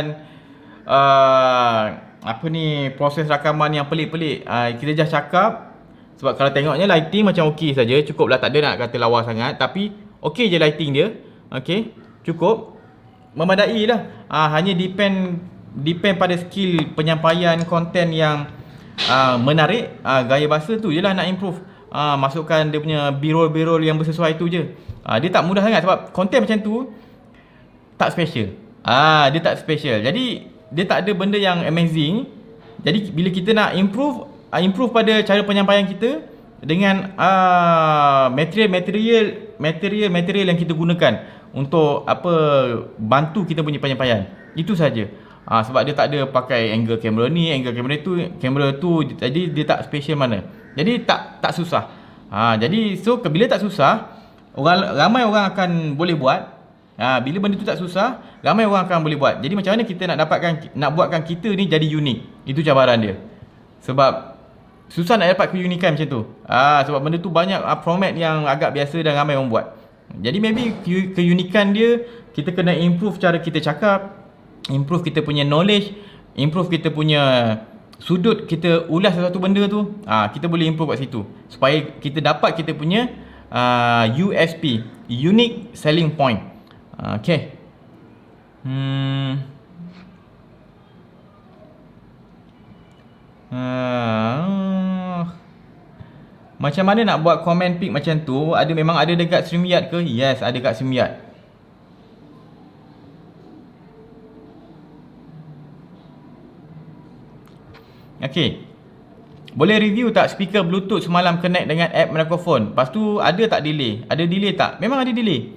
uh, apa ni proses rakaman yang pelik-pelik uh, kita just cakap sebab kalau tengoknya lighting macam okey saja cukuplah tak ada nak kata lawa sangat tapi okey je lighting dia okey cukup memadai lah uh, hanya depend depend pada skill penyampaian konten yang uh, menarik uh, gaya bahasa tu jelah nak improve Ah ha, masukkan dia punya B-roll B-roll yang bersesuai tu je. ha, dia tak mudah sangat sebab konten macam tu tak special. Ah ha, dia tak special. Jadi dia tak ada benda yang amazing. Jadi bila kita nak improve ah, improve pada cara penyampaian kita dengan ah material-material material-material yang kita gunakan untuk apa bantu kita punya penyampaian. Itu saja. ha, sebab dia tak ada pakai angle kamera ni, angle kamera tu, kamera tu jadi dia tak special mana. Jadi tak tak susah. Ha, jadi so bila tak susah, orang ramai orang akan boleh buat. Ha, bila benda tu tak susah, ramai orang akan boleh buat. Jadi macam mana kita nak dapatkan nak buatkan kita ni jadi unik? Itu cabaran dia. Sebab susah nak dapat keunikan macam tu. ha, sebab benda tu banyak ah, format yang agak biasa dan ramai orang buat. Jadi maybe ke- keunikan dia kita kena improve cara kita cakap, improve kita punya knowledge, improve kita punya sudut kita ulas satu benda tu ha, kita boleh improve kat situ supaya kita dapat kita punya uh, ah, USP unique selling point ah, okay hmm. Uh, macam mana nak buat komen pick macam tu ada memang ada dekat StreamYard ke yes ada dekat StreamYard Okay. Boleh review tak speaker bluetooth semalam connect dengan app microphone? Lepas tu ada tak delay? Ada delay tak? Memang ada delay.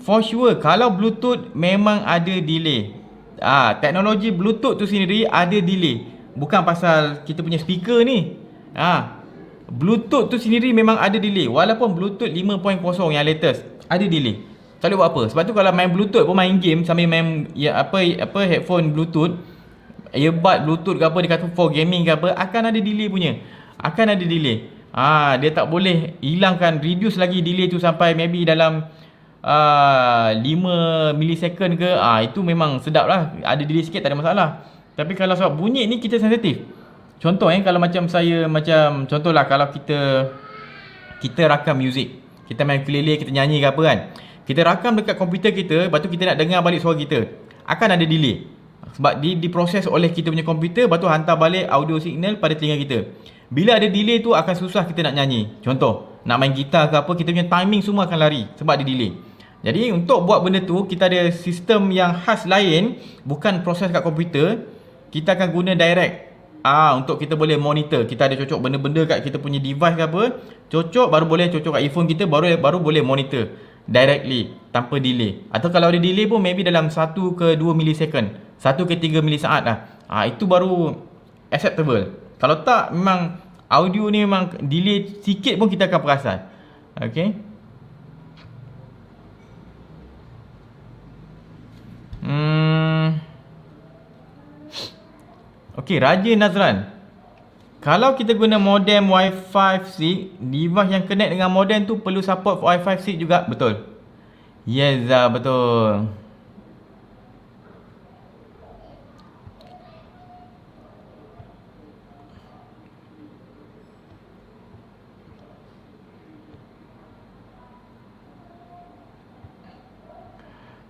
For sure kalau bluetooth memang ada delay. Ah, ha, teknologi bluetooth tu sendiri ada delay. Bukan pasal kita punya speaker ni. Ah. Ha, bluetooth tu sendiri memang ada delay walaupun bluetooth 5.0 yang latest ada delay. Tak boleh buat apa. Sebab tu kalau main bluetooth pun main game sambil main ya, apa apa headphone bluetooth earbud bluetooth ke apa dia kata for gaming ke apa akan ada delay punya akan ada delay ha, dia tak boleh hilangkan reduce lagi delay tu sampai maybe dalam uh, ah, 5 millisecond ke ha, itu memang sedap lah ada delay sikit tak ada masalah tapi kalau sebab bunyi ni kita sensitif contoh eh kalau macam saya macam contohlah kalau kita kita rakam muzik kita main ukulele kita nyanyi ke apa kan kita rakam dekat komputer kita lepas tu kita nak dengar balik suara kita akan ada delay sebab di diproses oleh kita punya komputer lepas tu hantar balik audio signal pada telinga kita bila ada delay tu akan susah kita nak nyanyi contoh nak main gitar ke apa kita punya timing semua akan lari sebab dia delay jadi untuk buat benda tu kita ada sistem yang khas lain bukan proses kat komputer kita akan guna direct ah untuk kita boleh monitor kita ada cocok benda-benda kat kita punya device ke apa cocok baru boleh cocok kat iPhone kita baru baru boleh monitor directly tanpa delay atau kalau ada delay pun maybe dalam 1 ke 2 milisecond. Satu ke tiga 3 saat lah. Ha, itu baru acceptable. Kalau tak memang audio ni memang delay sikit pun kita akan perasan. Okay. Hmm. Okay Raja Nazran. Kalau kita guna modem Wi-Fi C, device yang connect dengan modem tu perlu support Wi-Fi C juga. Betul. Yes, ah, betul. Betul.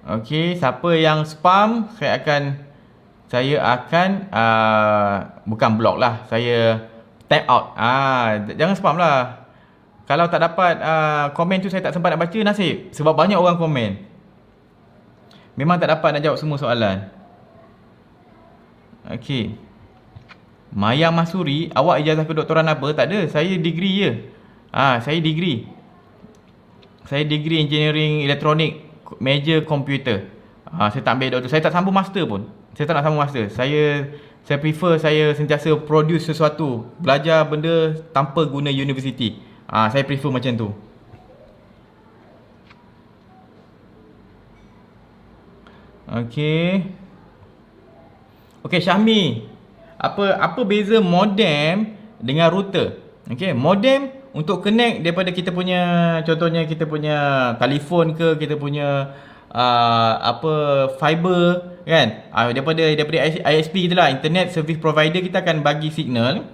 Okey, siapa yang spam saya akan saya akan uh, bukan block lah, saya tap out. Ah, uh, jangan spam lah. Kalau tak dapat uh, komen tu saya tak sempat nak baca nasib sebab banyak orang komen. Memang tak dapat nak jawab semua soalan. Okey. Maya Masuri, awak ijazah kedoktoran apa? Tak ada, saya degree je. Ah, ha, saya degree. Saya degree engineering elektronik major computer. Uh, ah, saya tak ambil doktor. Saya tak sambung master pun. Saya tak nak sambung master. Saya saya prefer saya sentiasa produce sesuatu. Belajar benda tanpa guna university. Uh, saya prefer macam tu. Okay. Okay Syahmi. Apa apa beza modem dengan router? Okay. Modem untuk connect daripada kita punya contohnya kita punya telefon ke kita punya uh, apa fiber kan uh, daripada daripada ISP kita lah internet service provider kita akan bagi signal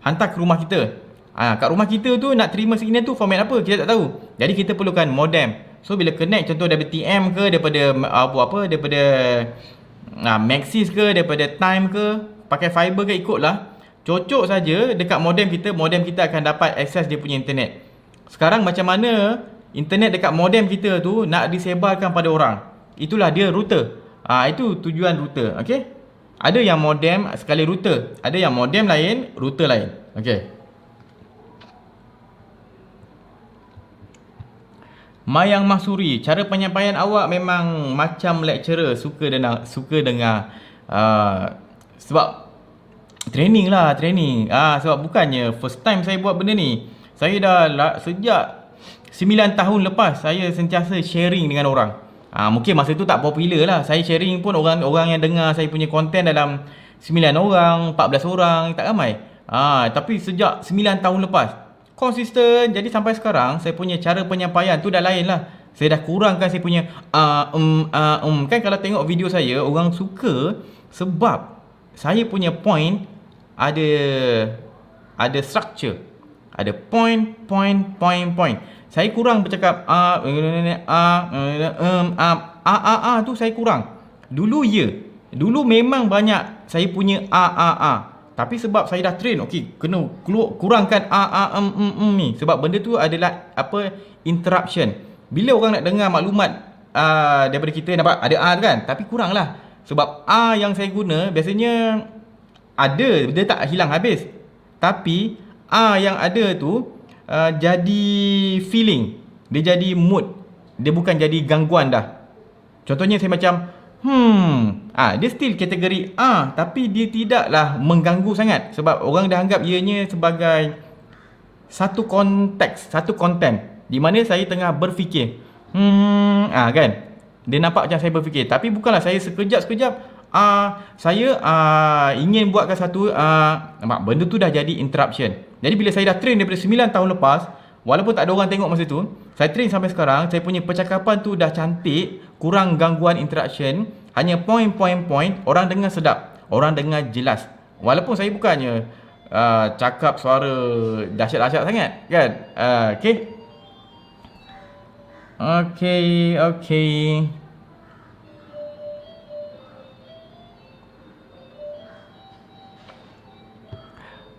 hantar ke rumah kita ah uh, kat rumah kita tu nak terima signal tu format apa kita tak tahu jadi kita perlukan modem so bila connect contoh daripada TM ke daripada apa apa daripada uh, Maxis ke daripada Time ke pakai fiber ke ikutlah Cocok saja dekat modem kita, modem kita akan dapat akses dia punya internet. Sekarang macam mana internet dekat modem kita tu nak disebarkan pada orang? Itulah dia router. Ah ha, itu tujuan router, okey? Ada yang modem sekali router, ada yang modem lain, router lain. Okey. Mayang Masuri, cara penyampaian awak memang macam lecturer suka dengar suka dengar uh, sebab Training lah, training. Ah, sebab bukannya first time saya buat benda ni. Saya dah lah, sejak 9 tahun lepas saya sentiasa sharing dengan orang. Ah, mungkin masa tu tak popular lah. Saya sharing pun orang-orang yang dengar saya punya konten dalam 9 orang, 14 orang, tak ramai. Ah, tapi sejak 9 tahun lepas. Konsisten, jadi sampai sekarang saya punya cara penyampaian tu dah lain lah. Saya dah kurangkan saya punya uh, um, uh, um. Kan kalau tengok video saya, orang suka sebab saya punya point ada ada structure ada point point point point saya kurang bercakap a a a a a a tu saya kurang dulu ya dulu memang banyak saya punya a a a tapi sebab saya dah train okey kena kurangkan a a m m m ni sebab benda tu adalah apa interruption bila orang nak dengar maklumat uh, daripada kita nampak ada a tu kan tapi kuranglah sebab a yang saya guna biasanya ada dia tak hilang habis tapi a yang ada tu uh, jadi feeling dia jadi mood dia bukan jadi gangguan dah contohnya saya macam hmm ah dia still kategori a tapi dia tidaklah mengganggu sangat sebab orang dah anggap ianya sebagai satu konteks satu konten di mana saya tengah berfikir hmm ah kan dia nampak macam saya berfikir tapi bukanlah saya sekejap-sekejap uh, saya uh, ingin buatkan satu uh, nampak benda tu dah jadi interruption jadi bila saya dah train daripada 9 tahun lepas walaupun tak ada orang tengok masa tu saya train sampai sekarang saya punya percakapan tu dah cantik kurang gangguan interruption hanya point point point orang dengar sedap orang dengar jelas walaupun saya bukannya uh, cakap suara dahsyat-dahsyat sangat kan uh, okey okay. okey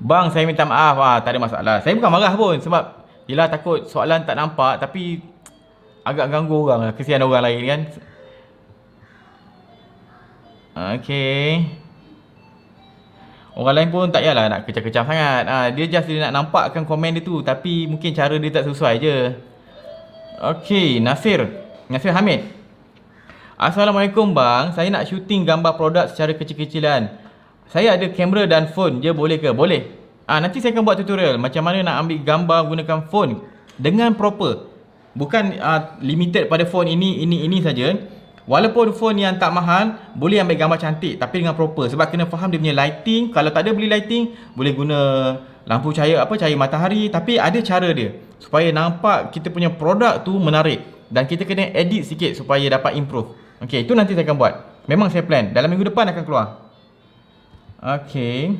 Bang saya minta maaf ah, Tak ada masalah Saya bukan marah pun Sebab Yelah takut soalan tak nampak Tapi Agak ganggu orang lah Kesian orang lain kan Okay Orang lain pun tak yalah nak kecam-kecam sangat ha, Dia just dia nak nampakkan komen dia tu Tapi mungkin cara dia tak sesuai je Okay Nasir Nasir Hamid Assalamualaikum bang Saya nak syuting gambar produk secara kecil-kecilan saya ada kamera dan phone je boleh ke? Boleh. Ah nanti saya akan buat tutorial macam mana nak ambil gambar gunakan phone dengan proper. Bukan uh, limited pada phone ini ini ini saja. Walaupun phone yang tak mahal boleh ambil gambar cantik tapi dengan proper sebab kena faham dia punya lighting. Kalau tak ada beli lighting boleh guna lampu cahaya apa cahaya matahari tapi ada cara dia supaya nampak kita punya produk tu menarik dan kita kena edit sikit supaya dapat improve. Okey, itu nanti saya akan buat. Memang saya plan dalam minggu depan akan keluar. Okay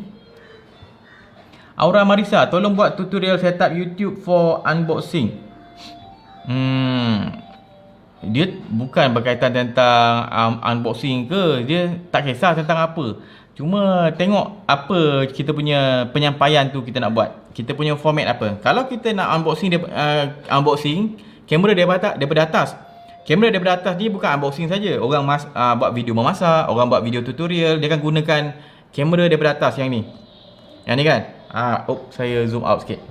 Aura Marisa Tolong buat tutorial setup YouTube for unboxing Hmm Dia bukan berkaitan tentang um, unboxing ke Dia tak kisah tentang apa Cuma tengok apa kita punya penyampaian tu kita nak buat Kita punya format apa Kalau kita nak unboxing uh, Unboxing Kamera daripada atas, daripada atas Kamera daripada atas ni bukan unboxing saja. Orang mas, uh, buat video memasak, orang buat video tutorial, dia akan gunakan Kamera daripada atas yang ni. Yang ni kan? Ah, ha, oh, op, saya zoom out sikit.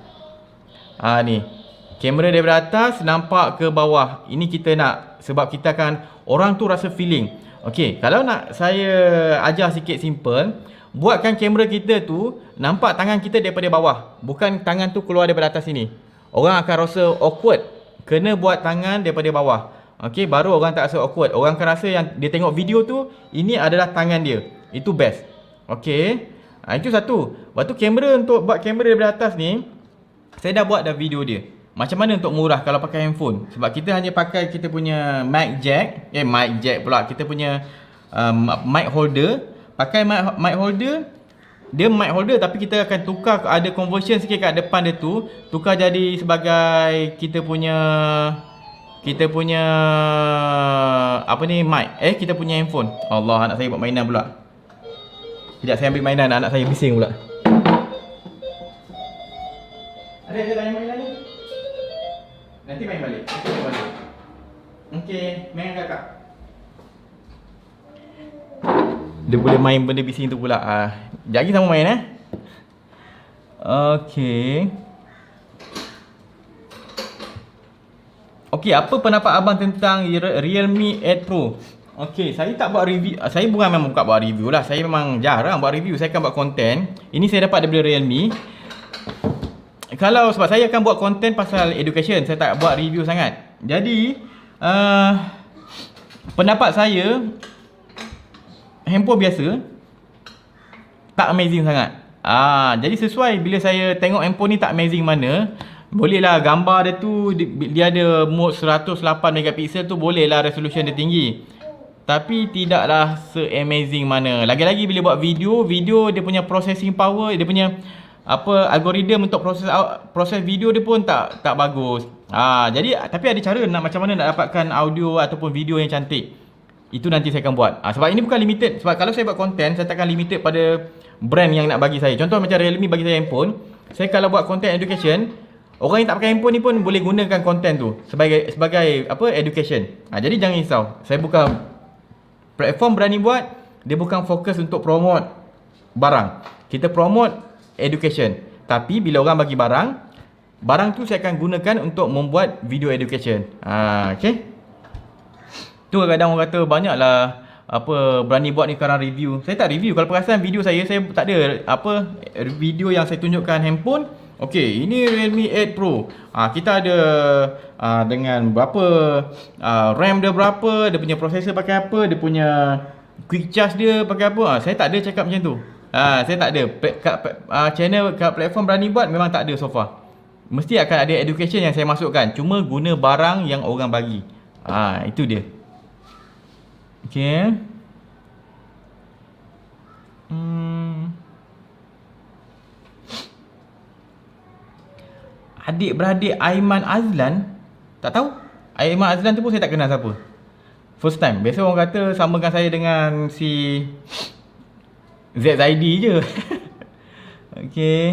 Ah ha, ni. Kamera daripada atas nampak ke bawah. Ini kita nak sebab kita akan orang tu rasa feeling. Okey, kalau nak saya ajar sikit simple, buatkan kamera kita tu nampak tangan kita daripada bawah, bukan tangan tu keluar daripada atas sini. Orang akan rasa awkward kena buat tangan daripada bawah. Okey, baru orang tak rasa awkward. Orang akan rasa yang dia tengok video tu, ini adalah tangan dia. Itu best. Okay. Ha, ah, itu satu. Lepas tu kamera untuk buat kamera daripada atas ni. Saya dah buat dah video dia. Macam mana untuk murah kalau pakai handphone. Sebab kita hanya pakai kita punya mic jack. Eh mic jack pula. Kita punya um, mic holder. Pakai mic, mic holder. Dia mic holder tapi kita akan tukar ada conversion sikit kat depan dia tu. Tukar jadi sebagai kita punya... Kita punya... Apa ni? Mic. Eh, kita punya handphone. Allah, anak saya buat mainan pula. Sekejap saya ambil mainan anak saya bising pula. Ada ada main mainan ni. Nanti main balik. Okey, main, okay, main dengan kakak. Dia boleh main benda bising tu pula. Ah, jagi sama main eh. Okey. Okey, apa pendapat abang tentang Realme 8 Pro? Okay, saya tak buat review. Ah, saya bukan memang buka buat review lah. Saya memang jarang buat review. Saya akan buat konten. Ini saya dapat daripada Realme. Kalau sebab saya akan buat konten pasal education, saya tak buat review sangat. Jadi, uh, pendapat saya handphone biasa tak amazing sangat. Ah, uh, jadi sesuai bila saya tengok handphone ni tak amazing mana, bolehlah gambar dia tu dia ada mode 108 megapixel tu bolehlah resolution dia tinggi. Tapi tidaklah se-amazing mana. Lagi-lagi bila buat video, video dia punya processing power, dia punya apa algoritma untuk proses proses video dia pun tak tak bagus. Ah, jadi tapi ada cara nak macam mana nak dapatkan audio ataupun video yang cantik. Itu nanti saya akan buat. Ah, sebab ini bukan limited. Sebab kalau saya buat konten, saya takkan limited pada brand yang nak bagi saya. Contoh macam Realme bagi saya handphone, saya kalau buat konten education, orang yang tak pakai handphone ni pun boleh gunakan konten tu sebagai sebagai apa education. Ah, jadi jangan risau. Saya bukan Platform berani buat Dia bukan fokus untuk promote Barang Kita promote education Tapi bila orang bagi barang Barang tu saya akan gunakan untuk membuat video education ha, Okay Tu kadang-kadang orang kata lah apa berani buat ni sekarang review. Saya tak review. Kalau perasan video saya, saya tak ada apa video yang saya tunjukkan handphone. Okey, ini Realme 8 Pro. Ah kita ada ha, dengan berapa ha, RAM dia berapa, dia punya prosesor pakai apa, dia punya quick charge dia pakai apa. Ha, saya tak ada cakap macam tu. Ah saya tak ada pa, ka, pa, channel kat platform berani buat memang tak ada so far. Mesti akan ada education yang saya masukkan. Cuma guna barang yang orang bagi. Ah itu dia. Okey. Hmm. adik-beradik Aiman Azlan tak tahu Aiman Azlan tu pun saya tak kenal siapa first time biasa orang kata samakan saya dengan si ZZID je [LAUGHS] Okay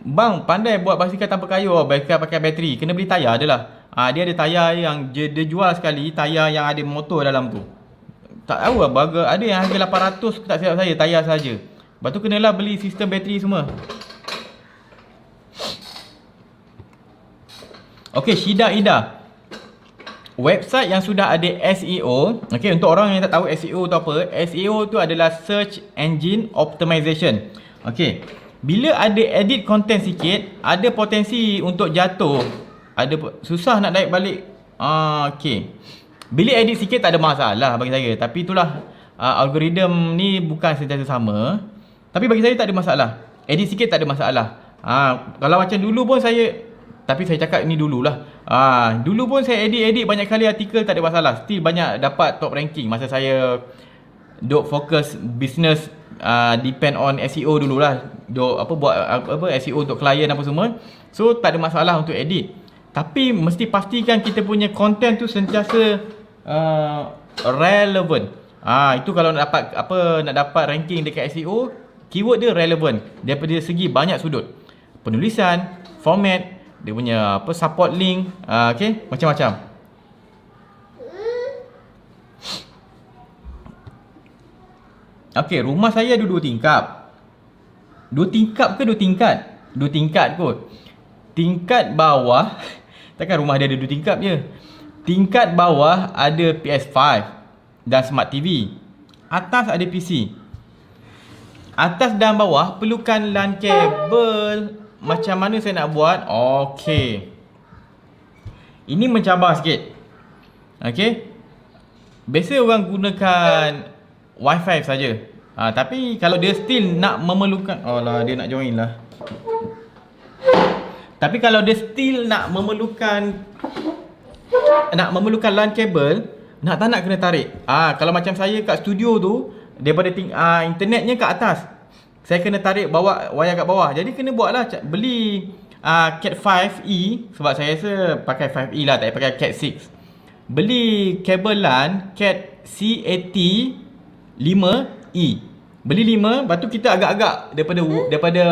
Bang, pandai buat basikal tanpa kayu oh, Basikal pakai bateri Kena beli tayar je lah ha, Dia ada tayar yang je, Dia jual sekali Tayar yang ada motor dalam tu Tak tahu lah Ada yang harga 800 Tak siap saya Tayar saja. Lepas tu kenalah beli sistem bateri semua Okay Shida Ida Website yang sudah ada SEO Okay untuk orang yang tak tahu SEO tu apa SEO tu adalah Search Engine Optimization Okay Bila ada edit content sikit Ada potensi untuk jatuh Ada Susah nak naik balik uh, ah, Okay Bila edit sikit tak ada masalah bagi saya Tapi itulah uh, ah, Algoritm ni bukan sentiasa sama tapi bagi saya tak ada masalah. Edit sikit tak ada masalah. Ha, kalau macam dulu pun saya tapi saya cakap ni dululah. Ha, dulu pun saya edit-edit banyak kali artikel tak ada masalah. Still banyak dapat top ranking masa saya dok fokus business uh, depend on SEO dululah. Dok apa buat apa SEO untuk klien apa semua. So tak ada masalah untuk edit. Tapi mesti pastikan kita punya content tu sentiasa uh, relevant. Ah ha, itu kalau nak dapat apa nak dapat ranking dekat SEO keyword dia relevant daripada segi banyak sudut penulisan format dia punya apa support link uh, okey macam-macam okey rumah saya ada dua tingkap dua tingkap ke dua tingkat dua tingkat kot tingkat bawah [LAUGHS] takkan rumah dia ada dua tingkap je tingkat bawah ada PS5 dan smart TV atas ada PC Atas dan bawah perlukan LAN kabel. Macam mana saya nak buat? Okey. Ini mencabar sikit. Okey. Biasa orang gunakan WiFi fi saja. Ha, tapi kalau dia still nak memerlukan lah dia nak join lah Tapi kalau dia still nak memerlukan Nak memerlukan LAN kabel Nak tak nak kena tarik Ah, ha, Kalau macam saya kat studio tu daripada ting, uh, internetnya kat atas saya kena tarik bawa wayar kat bawah jadi kena buatlah beli uh, cat 5e e. sebab saya rasa pakai 5e e lah tak payah pakai cat 6 beli kabel LAN cat CAT 5e e. beli 5 lepas tu kita agak-agak daripada hmm? daripada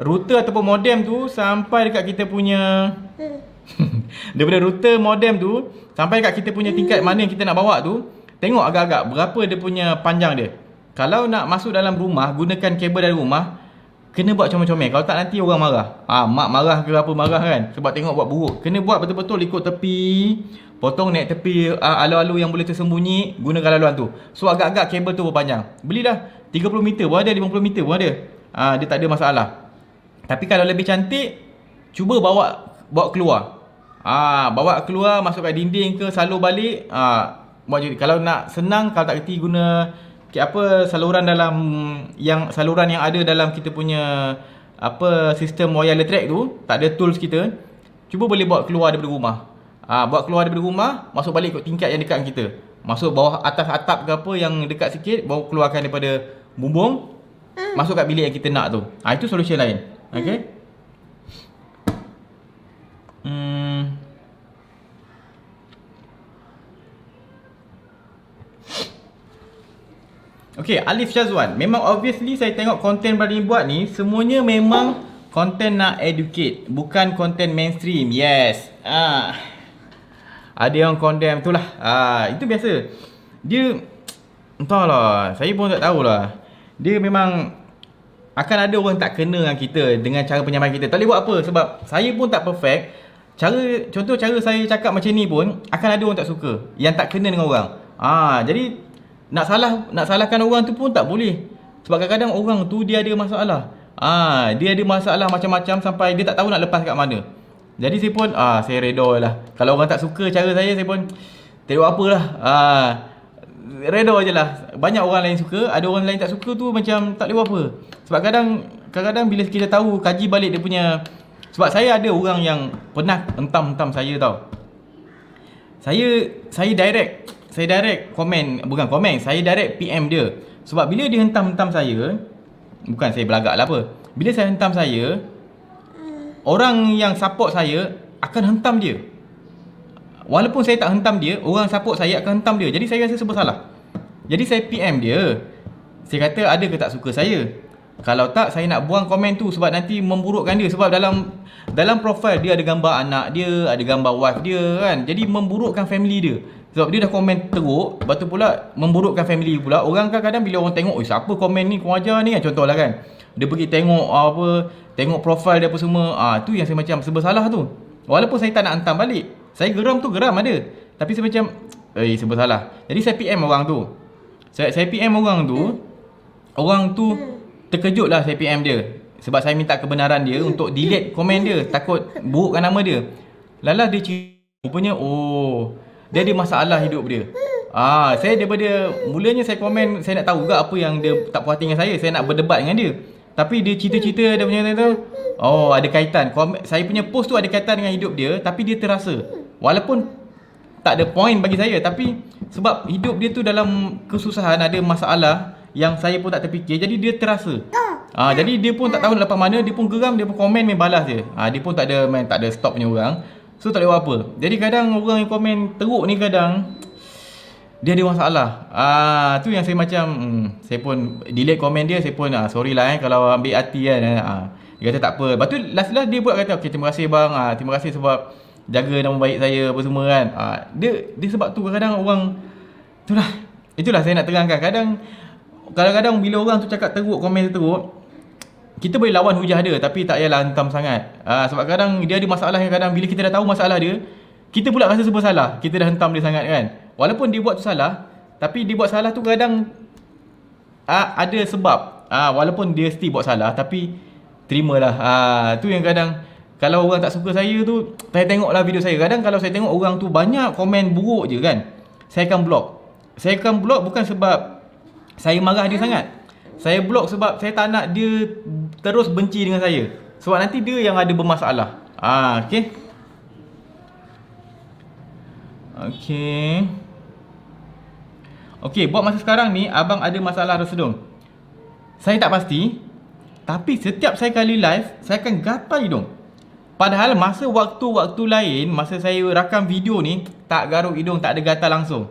router ataupun modem tu sampai dekat kita punya hmm. [LAUGHS] daripada router modem tu sampai dekat kita punya tingkat hmm. mana yang kita nak bawa tu Tengok agak-agak berapa dia punya panjang dia Kalau nak masuk dalam rumah Gunakan kabel dari rumah Kena buat comel-comel Kalau tak nanti orang marah ha, Mak marah ke apa marah kan Sebab tengok buat buruk Kena buat betul-betul ikut tepi Potong naik tepi uh, Alu-alu yang boleh tersembunyi Gunakan laluan tu So agak-agak kabel tu berpanjang Belilah 30 meter pun ada 50 meter pun ada ha, ah, Dia tak ada masalah Tapi kalau lebih cantik Cuba bawa bawa keluar Ah, ha, bawa keluar masuk kat dinding ke salur balik ha, buat judi. Kalau nak senang kalau tak reti guna apa saluran dalam yang saluran yang ada dalam kita punya apa sistem wireless track tu, tak ada tools kita. Cuba boleh buat keluar daripada rumah. Ah ha, buat keluar daripada rumah, masuk balik ikut tingkat yang dekat kita. Masuk bawah atas atap ke apa yang dekat sikit, baru keluarkan daripada bumbung. Hmm. Masuk kat bilik yang kita nak tu. Ah ha, itu solution lain. Okey. hmm. hmm. Okay, Alif Syazwan. Memang obviously saya tengok konten Brother buat ni, semuanya memang konten nak educate. Bukan konten mainstream. Yes. Ah. Ada yang condemn tu lah. Ah, itu biasa. Dia, entahlah. Saya pun tak tahulah. Dia memang akan ada orang tak kena dengan kita dengan cara penyampaian kita. Tak boleh buat apa sebab saya pun tak perfect. Cara, contoh cara saya cakap macam ni pun akan ada orang tak suka. Yang tak kena dengan orang. Ah, jadi nak salah nak salahkan orang tu pun tak boleh sebab kadang-kadang orang tu dia ada masalah ah ha, dia ada masalah macam-macam sampai dia tak tahu nak lepas kat mana jadi saya pun ah ha, saya redolah kalau orang tak suka cara saya saya pun tak apa lah ah ha, redo ajalah banyak orang lain suka ada orang lain tak suka tu macam tak boleh apa sebab kadang kadang-kadang bila kita tahu kaji balik dia punya sebab saya ada orang yang pernah entam-entam saya tau saya saya direct saya direct komen bukan komen saya direct PM dia sebab bila dia hentam-hentam saya bukan saya belagak lah apa bila saya hentam saya orang yang support saya akan hentam dia walaupun saya tak hentam dia orang support saya akan hentam dia jadi saya rasa sebab salah jadi saya PM dia saya kata ada ke tak suka saya kalau tak saya nak buang komen tu sebab nanti memburukkan dia sebab dalam dalam profil dia ada gambar anak dia, ada gambar wife dia kan. Jadi memburukkan family dia. Sebab dia dah komen teruk, lepas tu pula memburukkan family pula. Orang kadang-kadang bila orang tengok, "Eh, siapa komen ni? Kau ajar ni?" contohlah kan. Dia pergi tengok ah, apa, tengok profil dia apa semua. Ah, ha, tu yang saya macam serba salah tu. Walaupun saya tak nak hantam balik. Saya geram tu geram ada. Tapi saya macam, "Eh, serba salah." Jadi saya PM orang tu. Saya saya PM orang tu. Orang tu terkejut lah saya PM dia. Sebab saya minta kebenaran dia untuk delete komen dia. Takut burukkan nama dia. Lala dia cerita. Rupanya, oh dia ada masalah hidup dia. Ah, saya daripada mulanya saya komen saya nak tahu juga apa yang dia tak puas hati dengan saya. Saya nak berdebat dengan dia. Tapi dia cerita-cerita ada punya tu. Oh, ada kaitan. Komen, saya punya post tu ada kaitan dengan hidup dia tapi dia terasa. Walaupun tak ada point bagi saya tapi sebab hidup dia tu dalam kesusahan ada masalah yang saya pun tak terfikir jadi dia terasa. Ah, jadi dia pun tak tahu lepas mana dia pun geram dia pun komen main balas dia. Ah, dia pun tak ada main tak ada stop punya orang. So tak ada apa-apa Jadi kadang orang yang komen teruk ni kadang Dia ada masalah Ah tu yang saya macam hmm, Saya pun delete komen dia Saya pun ah, sorry lah eh Kalau ambil hati kan ah. Dia kata tak apa Lepas tu last last dia buat kata Okay terima kasih bang ah, Terima kasih sebab Jaga nama baik saya apa semua kan ah, dia, dia sebab tu kadang orang Itulah Itulah saya nak terangkan Kadang Kadang-kadang bila orang tu cakap teruk Komen teruk kita boleh lawan hujah dia tapi tak payahlah lantam sangat. Uh, sebab kadang dia ada masalah yang kadang bila kita dah tahu masalah dia, kita pula rasa super salah. Kita dah hentam dia sangat kan. Walaupun dia buat tu salah, tapi dia buat salah tu kadang uh, ada sebab. Uh, walaupun dia still buat salah tapi terimalah. Uh, tu yang kadang kalau orang tak suka saya tu, saya tengok lah video saya. Kadang kalau saya tengok orang tu banyak komen buruk je kan, saya akan block. Saya akan block bukan sebab saya marah dia sangat. Saya block sebab saya tak nak dia terus benci dengan saya sebab nanti dia yang ada bermasalah. Ha okey. Okey. Okey, buat masa sekarang ni abang ada masalah resedung. Saya tak pasti tapi setiap saya kali live saya akan gatal hidung. Padahal masa waktu-waktu lain masa saya rakam video ni tak garuk hidung, tak ada gatal langsung.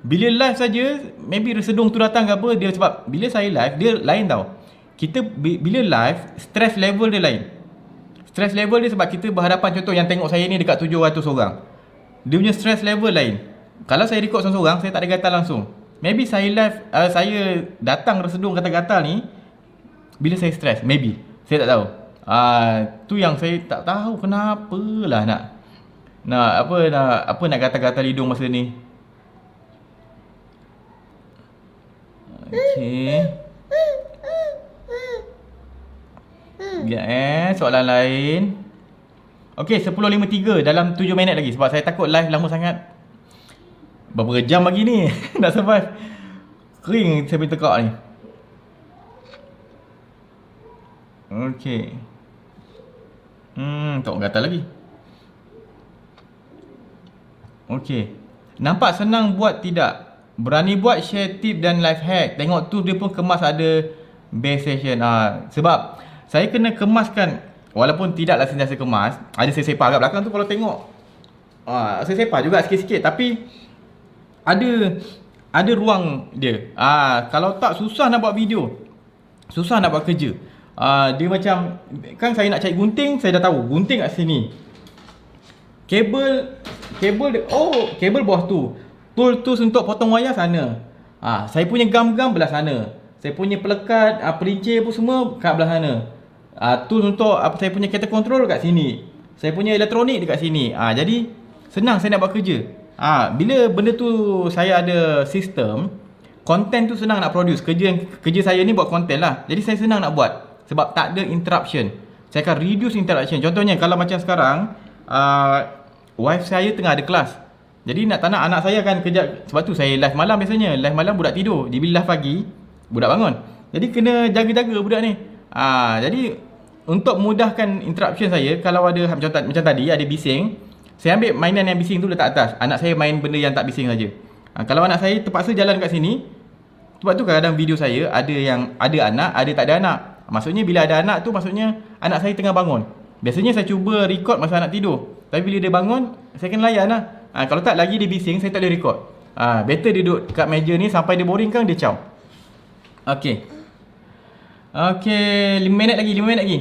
Bila live saja maybe resedung tu datang ke apa dia sebab bila saya live dia lain tau kita bila live stress level dia lain stress level dia sebab kita berhadapan contoh yang tengok saya ni dekat 700 orang dia punya stress level lain kalau saya record seorang-seorang saya tak ada gatal langsung maybe saya live uh, saya datang resedung kata gatal ni bila saya stress maybe saya tak tahu Ah, uh, tu yang saya tak tahu kenapa lah nak nak apa nak apa nak kata gatal hidung masa ni Okay. Sekejap hmm. ya, eh. Soalan lain. Okey, 10.53 dalam 7 minit lagi. Sebab saya takut live lama sangat. Berapa jam lagi ni? [LAUGHS] Nak survive. Kering saya punya tekak ni. Okey. Hmm, tak orang kata lagi. Okey. Nampak senang buat tidak? Berani buat share tip dan life hack. Tengok tu dia pun kemas ada base session. Ah, sebab saya kena kemaskan walaupun tidaklah sentiasa kemas ada sesepa kat belakang tu kalau tengok ah sesepa juga sikit-sikit tapi ada ada ruang dia ah kalau tak susah nak buat video susah nak buat kerja ah dia macam kan saya nak cari gunting saya dah tahu gunting kat sini kabel kabel oh kabel bawah tu tool tu untuk potong wayar sana ah saya punya gam-gam belah sana saya punya pelekat, ah, pelincir pun semua kat belah sana. Ah tu contoh apa saya punya kereta kontrol kat sini. Saya punya elektronik dekat sini. Ah jadi senang saya nak buat kerja. Ah bila benda tu saya ada sistem, content tu senang nak produce. Kerja yang kerja saya ni buat content lah. Jadi saya senang nak buat sebab tak ada interruption. Saya akan reduce interruption. Contohnya kalau macam sekarang, uh, wife saya tengah ada kelas. Jadi nak tanya anak saya kan kerja sebab tu saya live malam biasanya. Live malam budak tidur, bila pagi budak bangun. Jadi kena jaga-jaga budak ni. Ha, jadi untuk mudahkan interruption saya kalau ada macam, macam tadi ada bising saya ambil mainan yang bising tu letak atas anak saya main benda yang tak bising saja. Ha, kalau anak saya terpaksa jalan kat sini sebab tu kadang-kadang video saya ada yang ada anak ada tak ada anak maksudnya bila ada anak tu maksudnya anak saya tengah bangun biasanya saya cuba record masa anak tidur tapi bila dia bangun saya kena layan lah ha, kalau tak lagi dia bising saya tak boleh record ha, better dia duduk kat meja ni sampai dia boring kan dia caw Okay Okay lima minit lagi, lima minit lagi.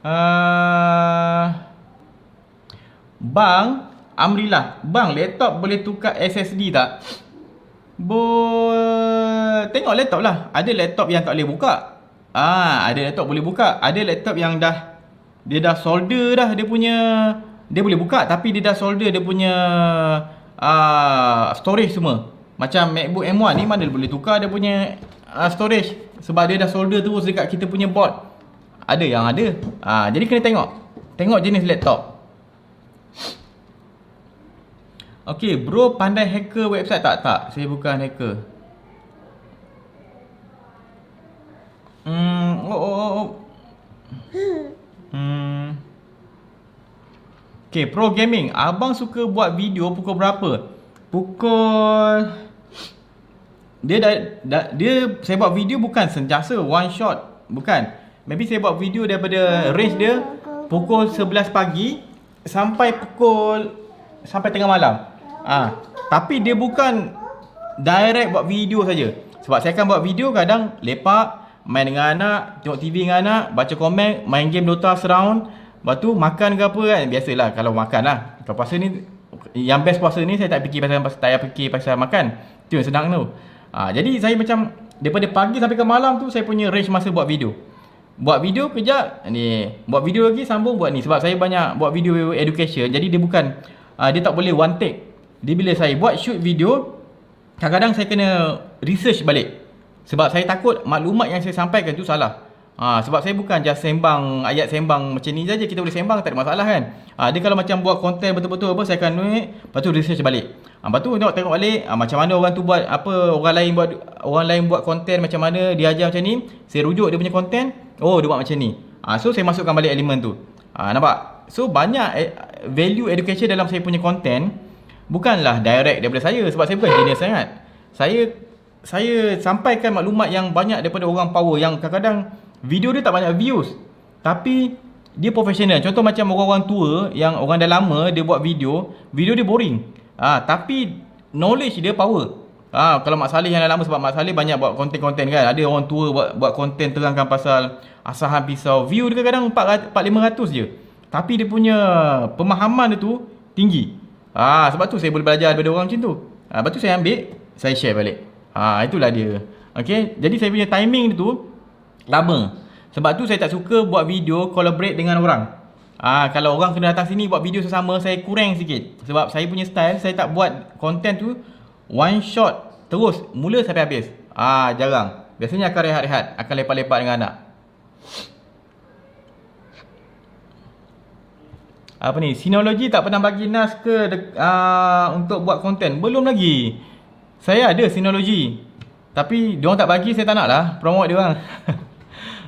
Uh, bang, Amrilah, bang laptop boleh tukar SSD tak? Bo tengok laptop lah. Ada laptop yang tak boleh buka. Ah, ada laptop boleh buka. Ada laptop yang dah dia dah solder dah dia punya dia boleh buka tapi dia dah solder dia punya uh, storage semua macam MacBook M1 ni mana dia boleh tukar dia punya uh, storage sebab dia dah solder terus dekat kita punya board ada yang ada uh, jadi kena tengok tengok jenis laptop ok bro pandai hacker website tak? tak saya bukan hacker Hmm, oh, oh, oh. oh. Hmm. hmm. Okay, pro gaming. Abang suka buat video pukul berapa? Pukul... Dia dah, dah dia saya buat video bukan sentiasa one shot bukan. Maybe saya buat video daripada range dia pukul 11 pagi sampai pukul sampai tengah malam. Ah, ha. tapi dia bukan direct buat video saja. Sebab saya kan buat video kadang lepak main dengan anak, tengok TV dengan anak, baca komen, main game Dota surround. Lepas tu makan ke apa kan Biasalah kalau makan lah Kalau puasa ni Yang best puasa ni saya tak fikir pasal, pasal Tak payah fikir pasal makan Tu yang senang tu ha, Jadi saya macam Daripada pagi sampai ke malam tu Saya punya range masa buat video Buat video kejap ni Buat video lagi sambung buat ni Sebab saya banyak buat video education Jadi dia bukan uh, Dia tak boleh one take Dia bila saya buat shoot video Kadang-kadang saya kena research balik Sebab saya takut maklumat yang saya sampaikan tu salah Ha, sebab saya bukan just sembang ayat sembang macam ni saja kita boleh sembang tak ada masalah kan. Ha, dia kalau macam buat konten betul-betul apa saya akan ni, lepas tu research balik. Ha, lepas tu tengok tengok balik ha, macam mana orang tu buat apa orang lain buat orang lain buat konten macam mana dia ajar macam ni saya rujuk dia punya konten oh dia buat macam ni. Ha, so saya masukkan balik elemen tu. Ha, nampak? So banyak eh, value education dalam saya punya konten bukanlah direct daripada saya sebab saya bukan genius sangat. Saya saya sampaikan maklumat yang banyak daripada orang power yang kadang-kadang Video dia tak banyak views Tapi Dia profesional Contoh macam orang-orang tua Yang orang dah lama Dia buat video Video dia boring Ah, ha, Tapi Knowledge dia power Ah, ha, Kalau Mak Saleh yang dah lama Sebab Mak Saleh banyak buat konten-konten kan Ada orang tua buat buat konten Terangkan pasal Asahan pisau View dia kadang 4-500 je Tapi dia punya Pemahaman dia tu Tinggi Ah, ha, Sebab tu saya boleh belajar Daripada orang macam tu ha, Lepas tu saya ambil Saya share balik Ah, ha, Itulah dia Okay Jadi saya punya timing dia tu Lama Sebab tu saya tak suka buat video collaborate dengan orang Ah Kalau orang kena datang sini buat video sesama saya kurang sikit Sebab saya punya style saya tak buat content tu One shot terus mula sampai habis Ah Jarang Biasanya akan rehat-rehat akan lepak-lepak dengan anak Apa ni? Sinologi tak pernah bagi nas ke uh, untuk buat konten? Belum lagi. Saya ada sinologi. Tapi dia tak bagi saya tak nak lah promote dia orang. [LAUGHS]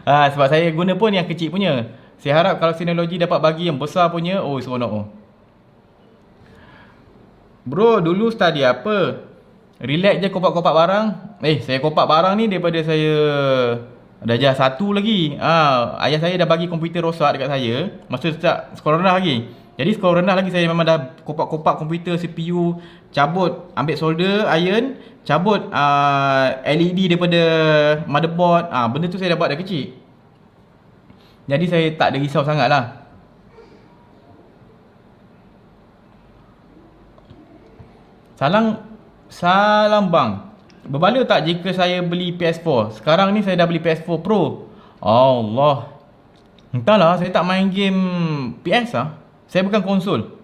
ha, sebab saya guna pun yang kecil punya. Saya harap kalau Synology dapat bagi yang besar punya, oh seronok oh. Bro, dulu study apa? Relax je kopak-kopak barang. Eh, saya kopak barang ni daripada saya darjah satu lagi. Ah, ha, ayah saya dah bagi komputer rosak dekat saya. Masa sejak sekolah rendah lagi. Jadi sekolah rendah lagi saya memang dah kopak-kopak komputer, CPU, cabut ambil solder iron cabut uh, LED daripada motherboard ah uh, benda tu saya dah buat dah kecil jadi saya tak ada risau sangatlah salam salam bang berbaloi tak jika saya beli PS4 sekarang ni saya dah beli PS4 Pro Allah entahlah saya tak main game PS ah saya bukan konsol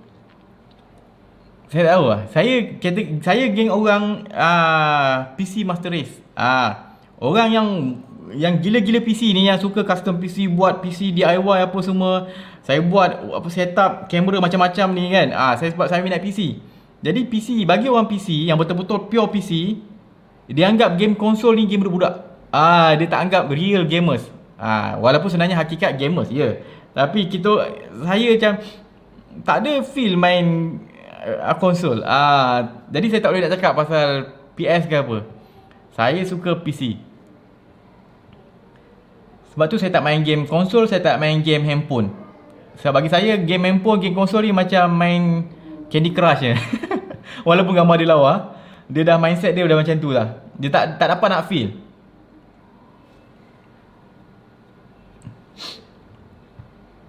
saya tak tahu lah. Saya kata, saya geng orang uh, ah, PC Master Race. Ah, uh, orang yang yang gila-gila PC ni yang suka custom PC buat PC DIY apa semua. Saya buat apa setup kamera macam-macam ni kan. Ah, uh, saya sebab saya minat PC. Jadi PC bagi orang PC yang betul-betul pure PC dia anggap game konsol ni game budak Ah, uh, dia tak anggap real gamers. Ah, uh, walaupun sebenarnya hakikat gamers ya. Yeah. Tapi kita saya macam tak ada feel main uh, uh konsol. Ah, uh, jadi saya tak boleh nak cakap pasal PS ke apa. Saya suka PC. Sebab tu saya tak main game konsol, saya tak main game handphone. Sebab bagi saya game handphone, game konsol ni macam main Candy Crush je. [LAUGHS] Walaupun gambar dia lawa, dia dah mindset dia dah macam tu lah. Dia tak tak dapat nak feel.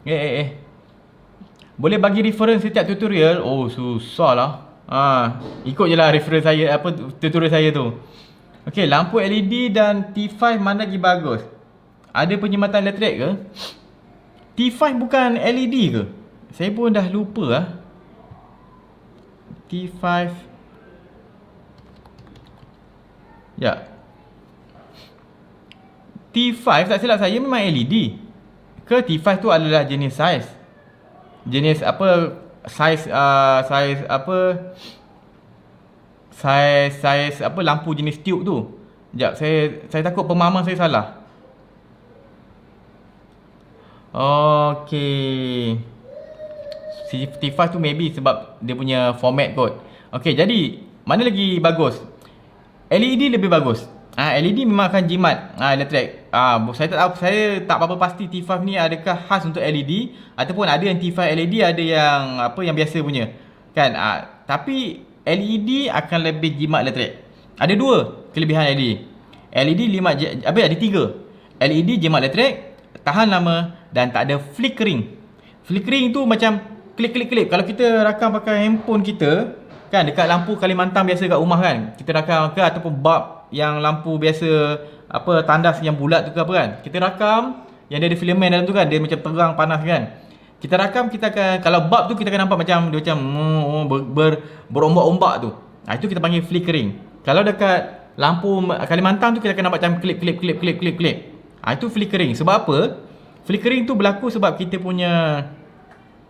Eh eh eh. Boleh bagi reference setiap tutorial? Oh, susah lah. Ha, ikut je lah reference saya, apa tutorial saya tu. Okay, lampu LED dan T5 mana lagi bagus? Ada penyematan elektrik ke? T5 bukan LED ke? Saya pun dah lupa lah. T5. Ya. T5 tak silap saya memang LED. Ke T5 tu adalah jenis size? jenis apa size uh, size apa size size apa lampu jenis tube tu. Jap saya saya takut pemahaman saya salah. Okey. CD5 tu maybe sebab dia punya format kot. Okey, jadi mana lagi bagus? LED lebih bagus. Ah LED memang akan jimat ah elektrik. Ah saya tak saya tak apa pasti T5 ni adakah khas untuk LED ataupun ada yang T5 LED ada yang apa yang biasa punya. Kan? Ah tapi LED akan lebih jimat elektrik. Ada dua kelebihan LED. LED lima apa ada tiga. LED jimat elektrik, tahan lama dan tak ada flickering. Flickering tu macam klik klik klik. Kalau kita rakam pakai handphone kita kan dekat lampu Kalimantan biasa dekat rumah kan. Kita rakam ke ataupun bulb yang lampu biasa apa tandas yang bulat tu ke apa kan kita rakam yang dia ada filament dalam tu kan dia macam terang panas kan kita rakam kita akan kalau bab tu kita akan nampak macam dia macam oh, oh, ber, ber, berombak-ombak tu nah, itu kita panggil flickering kalau dekat lampu Kalimantan tu kita akan nampak macam klip klip klip klip klip klip nah, itu flickering sebab apa flickering tu berlaku sebab kita punya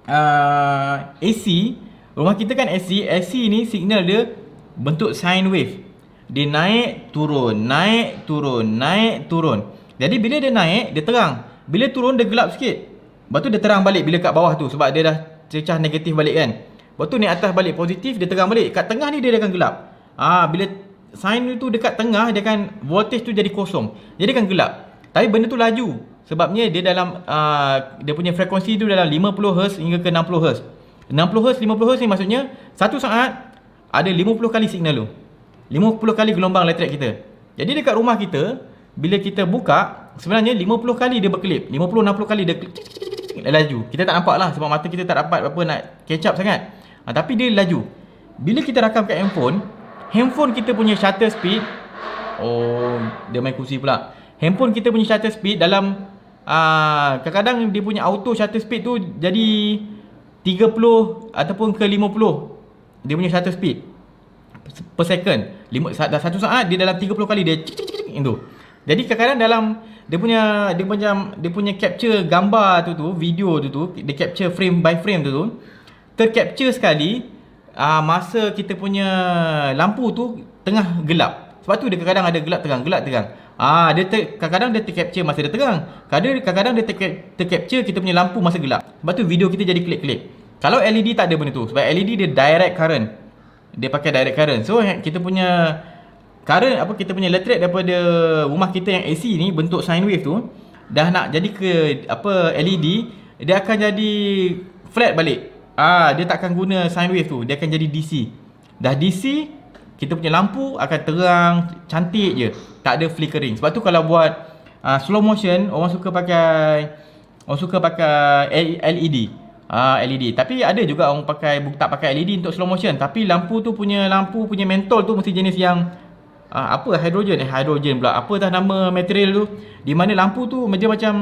uh, ah, AC rumah kita kan AC AC ni signal dia bentuk sine wave dia naik turun, naik turun, naik turun. Jadi bila dia naik, dia terang. Bila turun dia gelap sikit. Lepas tu dia terang balik bila kat bawah tu sebab dia dah cecah negatif balik kan. Lepas tu ni atas balik positif dia terang balik. Kat tengah ni dia akan gelap. Ah ha, bila sign tu dekat tengah dia akan voltage tu jadi kosong. Jadi akan gelap. Tapi benda tu laju. Sebabnya dia dalam uh, dia punya frekuensi tu dalam 50 Hz hingga ke 60 Hz. 60 Hz 50 Hz ni maksudnya satu saat ada 50 kali signal tu. 50 kali gelombang elektrik kita. Jadi dekat rumah kita, bila kita buka, sebenarnya 50 kali dia berkelip. 50-60 kali dia klip, laju. Kita tak nampak lah sebab mata kita tak dapat apa nak catch up sangat. Ha, tapi dia laju. Bila kita rakam kat handphone, handphone kita punya shutter speed, oh dia main kursi pula. Handphone kita punya shutter speed dalam ah, kadang-kadang dia punya auto shutter speed tu jadi 30 ataupun ke 50 dia punya shutter speed per second lima dah satu saat dia dalam 30 kali dia cik cik cik cik itu. Jadi kadang-kadang dalam dia punya dia punya dia punya capture gambar tu tu, video tu tu, dia capture frame by frame tu tu. Tercapture sekali uh, masa kita punya lampu tu tengah gelap. Sebab tu dia kadang-kadang ada gelap terang, gelap terang. Ah dia ter, kadang-kadang dia tercapture masa dia terang. Kadang-kadang dia tercapture kita punya lampu masa gelap. Sebab tu video kita jadi klik-klik. Kalau LED tak ada benda tu sebab LED dia direct current dia pakai direct current. So eh, kita punya current apa kita punya electric daripada rumah kita yang AC ni bentuk sine wave tu dah nak jadi ke apa LED dia akan jadi flat balik. Ah dia tak akan guna sine wave tu, dia akan jadi DC. Dah DC kita punya lampu akan terang cantik je. Tak ada flickering. Sebab tu kalau buat uh, slow motion orang suka pakai orang suka pakai LED uh, ah, LED Tapi ada juga orang pakai tak pakai LED untuk slow motion Tapi lampu tu punya lampu punya mentol tu mesti jenis yang uh, Apa hydrogen? Eh hydrogen pula Apa dah nama material tu Di mana lampu tu macam macam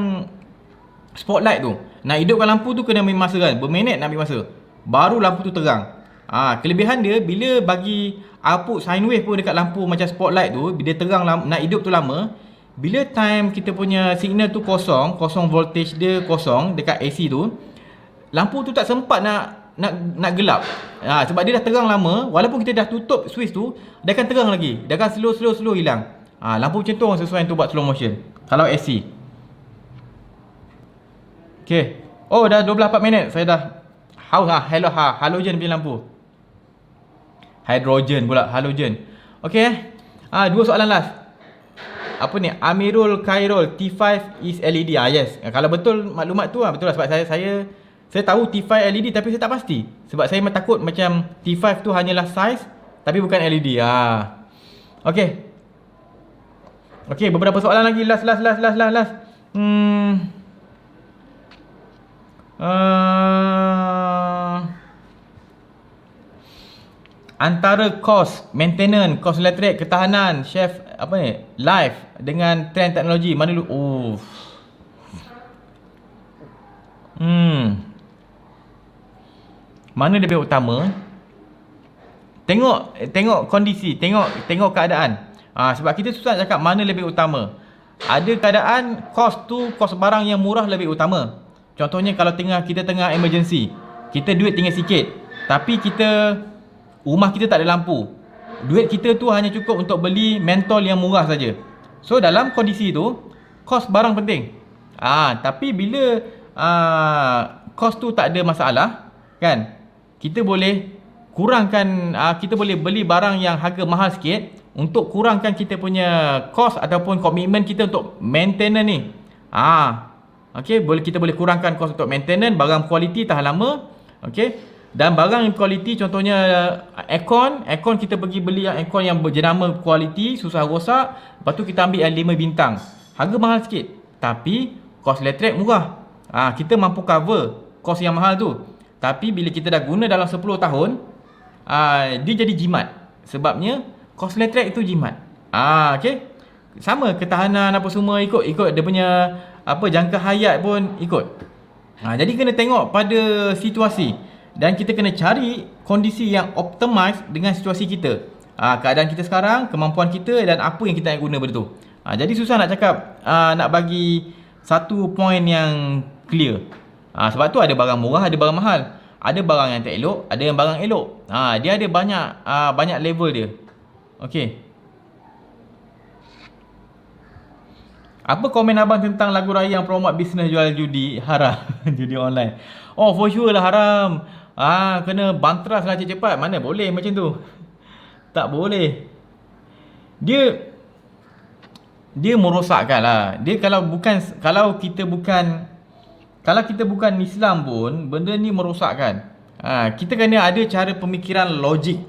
spotlight tu Nak hidupkan lampu tu kena ambil masa kan Berminit nak ambil masa Baru lampu tu terang Ah ha, kelebihan dia bila bagi output sine wave pun dekat lampu macam spotlight tu bila terang lama, nak hidup tu lama bila time kita punya signal tu kosong kosong voltage dia kosong dekat AC tu lampu tu tak sempat nak nak nak gelap. Ha, sebab dia dah terang lama, walaupun kita dah tutup switch tu, dia akan terang lagi. Dia akan slow slow slow hilang. Ha, lampu macam tu orang sesuai untuk buat slow motion. Kalau AC. Okey. Oh dah 12 4 minit saya dah how ha hello ha halogen punya lampu. Hydrogen pula halogen. Okey eh. Ha, dua soalan last. Apa ni? Amirul Khairul T5 is LED. Ah ha, yes. Ha, kalau betul maklumat tu ah betul lah sebab saya saya saya tahu T5 LED tapi saya tak pasti Sebab saya takut macam T5 tu hanyalah size Tapi bukan LED ah. Okay Okay beberapa soalan lagi Last last last last last last Hmm Uh, antara kos maintenance, kos elektrik, ketahanan, chef apa ni, life dengan trend teknologi mana lu? Oh. Hmm mana lebih utama tengok tengok kondisi tengok tengok keadaan ha, sebab kita susah nak cakap mana lebih utama ada keadaan kos tu kos barang yang murah lebih utama contohnya kalau tengah kita tengah emergency kita duit tinggal sikit tapi kita rumah kita tak ada lampu duit kita tu hanya cukup untuk beli mentol yang murah saja so dalam kondisi tu kos barang penting ah ha, tapi bila ah ha, kos tu tak ada masalah kan kita boleh kurangkan uh, kita boleh beli barang yang harga mahal sikit untuk kurangkan kita punya cost ataupun komitmen kita untuk maintenance ni. Ha. Ah, Okey, boleh kita boleh kurangkan cost untuk maintenance barang kualiti tahan lama. Okey. Dan barang kualiti contohnya ah, aircon, aircon kita pergi beli yang aircon yang berjenama kualiti, susah rosak, lepas tu kita ambil yang 5 bintang. Harga mahal sikit, tapi kos elektrik murah. Ha, kita mampu cover kos yang mahal tu. Tapi bila kita dah guna dalam 10 tahun uh, Dia jadi jimat Sebabnya kos Kosletrek itu jimat Ah, uh, okay. Sama ketahanan apa semua ikut Ikut dia punya apa jangka hayat pun ikut uh, Jadi kena tengok pada situasi Dan kita kena cari kondisi yang optimize dengan situasi kita uh, Keadaan kita sekarang, kemampuan kita dan apa yang kita nak guna benda tu uh, Jadi susah nak cakap uh, nak bagi satu point yang clear Ha, sebab tu ada barang murah, ada barang mahal. Ada barang yang tak elok, ada yang barang elok. Ha, dia ada banyak ha, banyak level dia. Okey. Apa komen abang tentang lagu raya yang promot bisnes jual judi haram [LAUGHS] judi online? Oh for sure lah haram. Ah ha, kena bantras lah cepat-cepat. Mana boleh macam tu? Tak boleh. Dia dia merosakkan lah. Dia kalau bukan kalau kita bukan kalau kita bukan Islam pun benda ni merosakkan. Ha, kita kena ada cara pemikiran logik.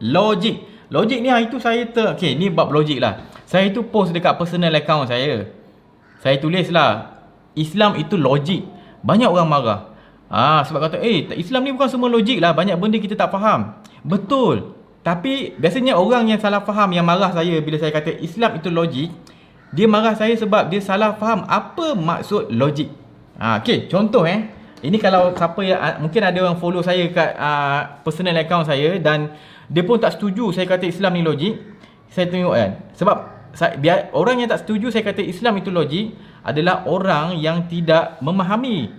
Logik. Logik ni hari tu saya ter... Okay, ni bab logik lah. Saya tu post dekat personal account saya. Saya tulis lah. Islam itu logik. Banyak orang marah. Ha, sebab kata, eh Islam ni bukan semua logik lah. Banyak benda kita tak faham. Betul. Tapi biasanya orang yang salah faham yang marah saya bila saya kata Islam itu logik. Dia marah saya sebab dia salah faham apa maksud logik. Ha, okay, contoh eh. Ini kalau siapa yang, ah, mungkin ada orang follow saya kat uh, personal account saya dan dia pun tak setuju saya kata Islam ni logik. Saya tengok kan. Sebab saya, biar, orang yang tak setuju saya kata Islam itu logik adalah orang yang tidak memahami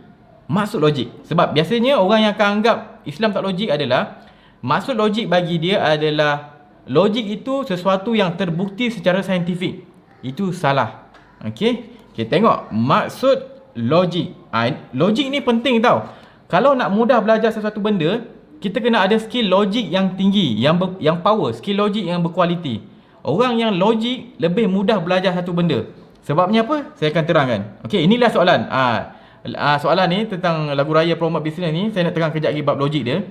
maksud logik. Sebab biasanya orang yang akan anggap Islam tak logik adalah maksud logik bagi dia adalah logik itu sesuatu yang terbukti secara saintifik. Itu salah. Okay, Okey tengok maksud logik. Ha, ah, logik ni penting tau. Kalau nak mudah belajar sesuatu benda, kita kena ada skill logik yang tinggi, yang ber, yang power, skill logik yang berkualiti. Orang yang logik lebih mudah belajar satu benda. Sebabnya apa? Saya akan terangkan. Okey, inilah soalan. Ha, soalan ni tentang lagu raya promote business ni, saya nak terang kejap lagi bab logik dia.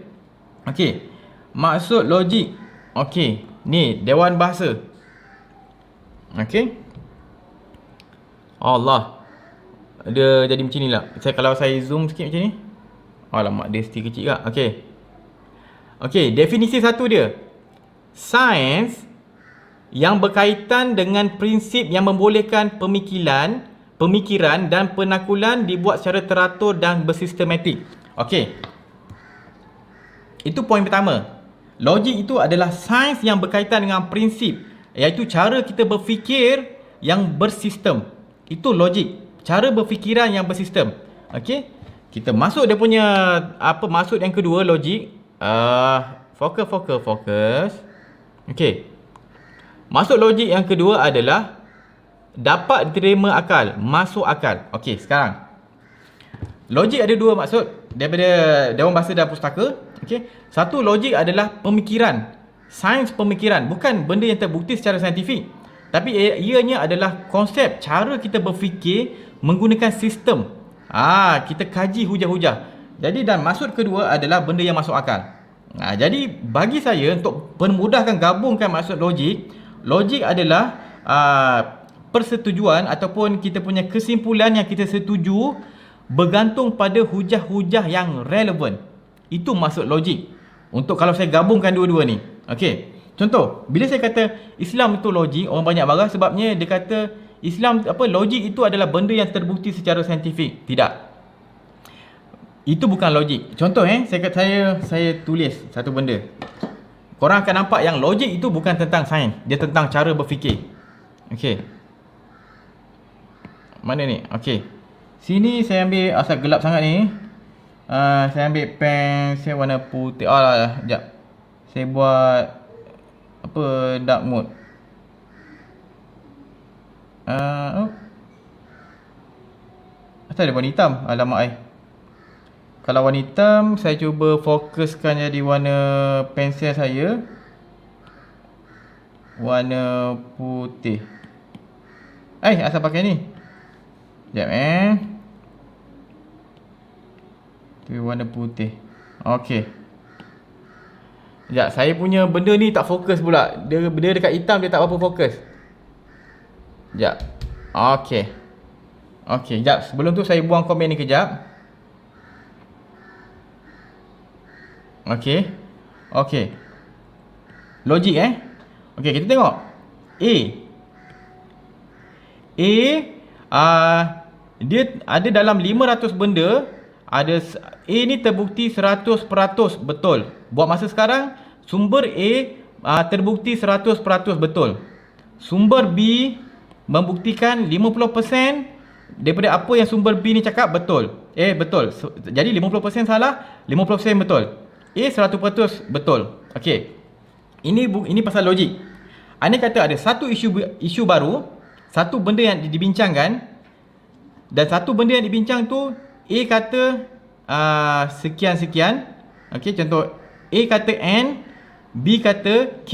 Okey. Maksud logik. Okey. Ni Dewan Bahasa. Okey. Allah. Dia jadi macam ni lah saya, Kalau saya zoom sikit macam ni Alamak dia still kecil kak Okay Okay definisi satu dia Sains Yang berkaitan dengan prinsip yang membolehkan pemikiran Pemikiran dan penakulan dibuat secara teratur dan bersistematik Okay Itu poin pertama Logik itu adalah sains yang berkaitan dengan prinsip Iaitu cara kita berfikir yang bersistem Itu logik cara berfikiran yang bersistem. Okey. Kita masuk dia punya apa maksud yang kedua logik. Uh, fokus fokus fokus. Okey. Masuk logik yang kedua adalah dapat diterima akal, masuk akal. Okey, sekarang. Logik ada dua maksud daripada dewan bahasa dan pustaka. Okey. Satu logik adalah pemikiran, sains pemikiran, bukan benda yang terbukti secara saintifik. Tapi eh, ianya adalah konsep cara kita berfikir menggunakan sistem. Ah, kita kaji hujah-hujah. Jadi dan maksud kedua adalah benda yang masuk akal. Ah, jadi bagi saya untuk memudahkan gabungkan maksud logik, logik adalah ah, persetujuan ataupun kita punya kesimpulan yang kita setuju bergantung pada hujah-hujah yang relevan. Itu maksud logik. Untuk kalau saya gabungkan dua-dua ni. Okey. Contoh, bila saya kata Islam itu logik, orang banyak marah sebabnya dia kata Islam apa logik itu adalah benda yang terbukti secara saintifik. Tidak. Itu bukan logik. Contoh eh saya saya saya tulis satu benda. Korang akan nampak yang logik itu bukan tentang sains, dia tentang cara berfikir. Okey. Mana ni? Okey. Sini saya ambil asal gelap sangat ni. Uh, saya ambil pen saya warna putih. Ah, oh, jap. Saya buat apa dark mode. Uh, oh. ada warna hitam Alamak eh Kalau warna hitam Saya cuba fokuskan jadi warna pensel saya Warna putih Eh asal pakai ni Sekejap eh Itu warna putih Okay Sekejap saya punya benda ni tak fokus pula Dia benda dekat hitam dia tak apa fokus Sekejap. Okay. Okay, sekejap. Sebelum tu saya buang komen ni kejap. Okay. Okay. Logik eh. Okay, kita tengok. A. A. Uh, dia ada dalam 500 benda. Ada A ni terbukti 100% betul. Buat masa sekarang, sumber A uh, terbukti 100% betul. Sumber B membuktikan 50% daripada apa yang sumber B ni cakap betul. Eh betul. jadi 50% salah, 50% betul. A 100% betul. Okey. Ini ini pasal logik. Ani kata ada satu isu isu baru, satu benda yang dibincangkan dan satu benda yang dibincang tu A kata ah, sekian-sekian. Uh, Okey, contoh A kata N, B kata K.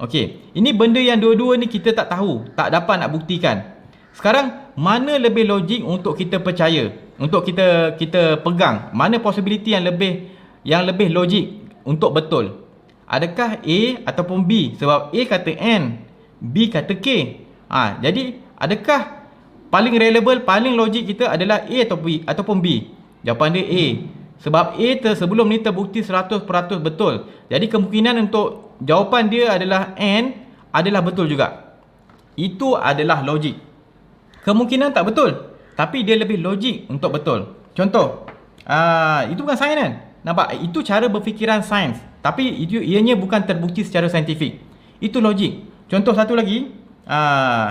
Okey, ini benda yang dua-dua ni kita tak tahu, tak dapat nak buktikan. Sekarang mana lebih logik untuk kita percaya, untuk kita kita pegang, mana possibility yang lebih yang lebih logik untuk betul? Adakah A ataupun B? Sebab A kata N, B kata K. Ha, jadi adakah paling reliable, paling logik kita adalah A ataupun B? Jawapan dia A. Sebab A sebelum ni terbukti 100% betul. Jadi kemungkinan untuk jawapan dia adalah N adalah betul juga. Itu adalah logik. Kemungkinan tak betul. Tapi dia lebih logik untuk betul. Contoh. Uh, itu bukan sains kan? Nampak? Itu cara berfikiran sains. Tapi itu ianya bukan terbukti secara saintifik. Itu logik. Contoh satu lagi. Uh,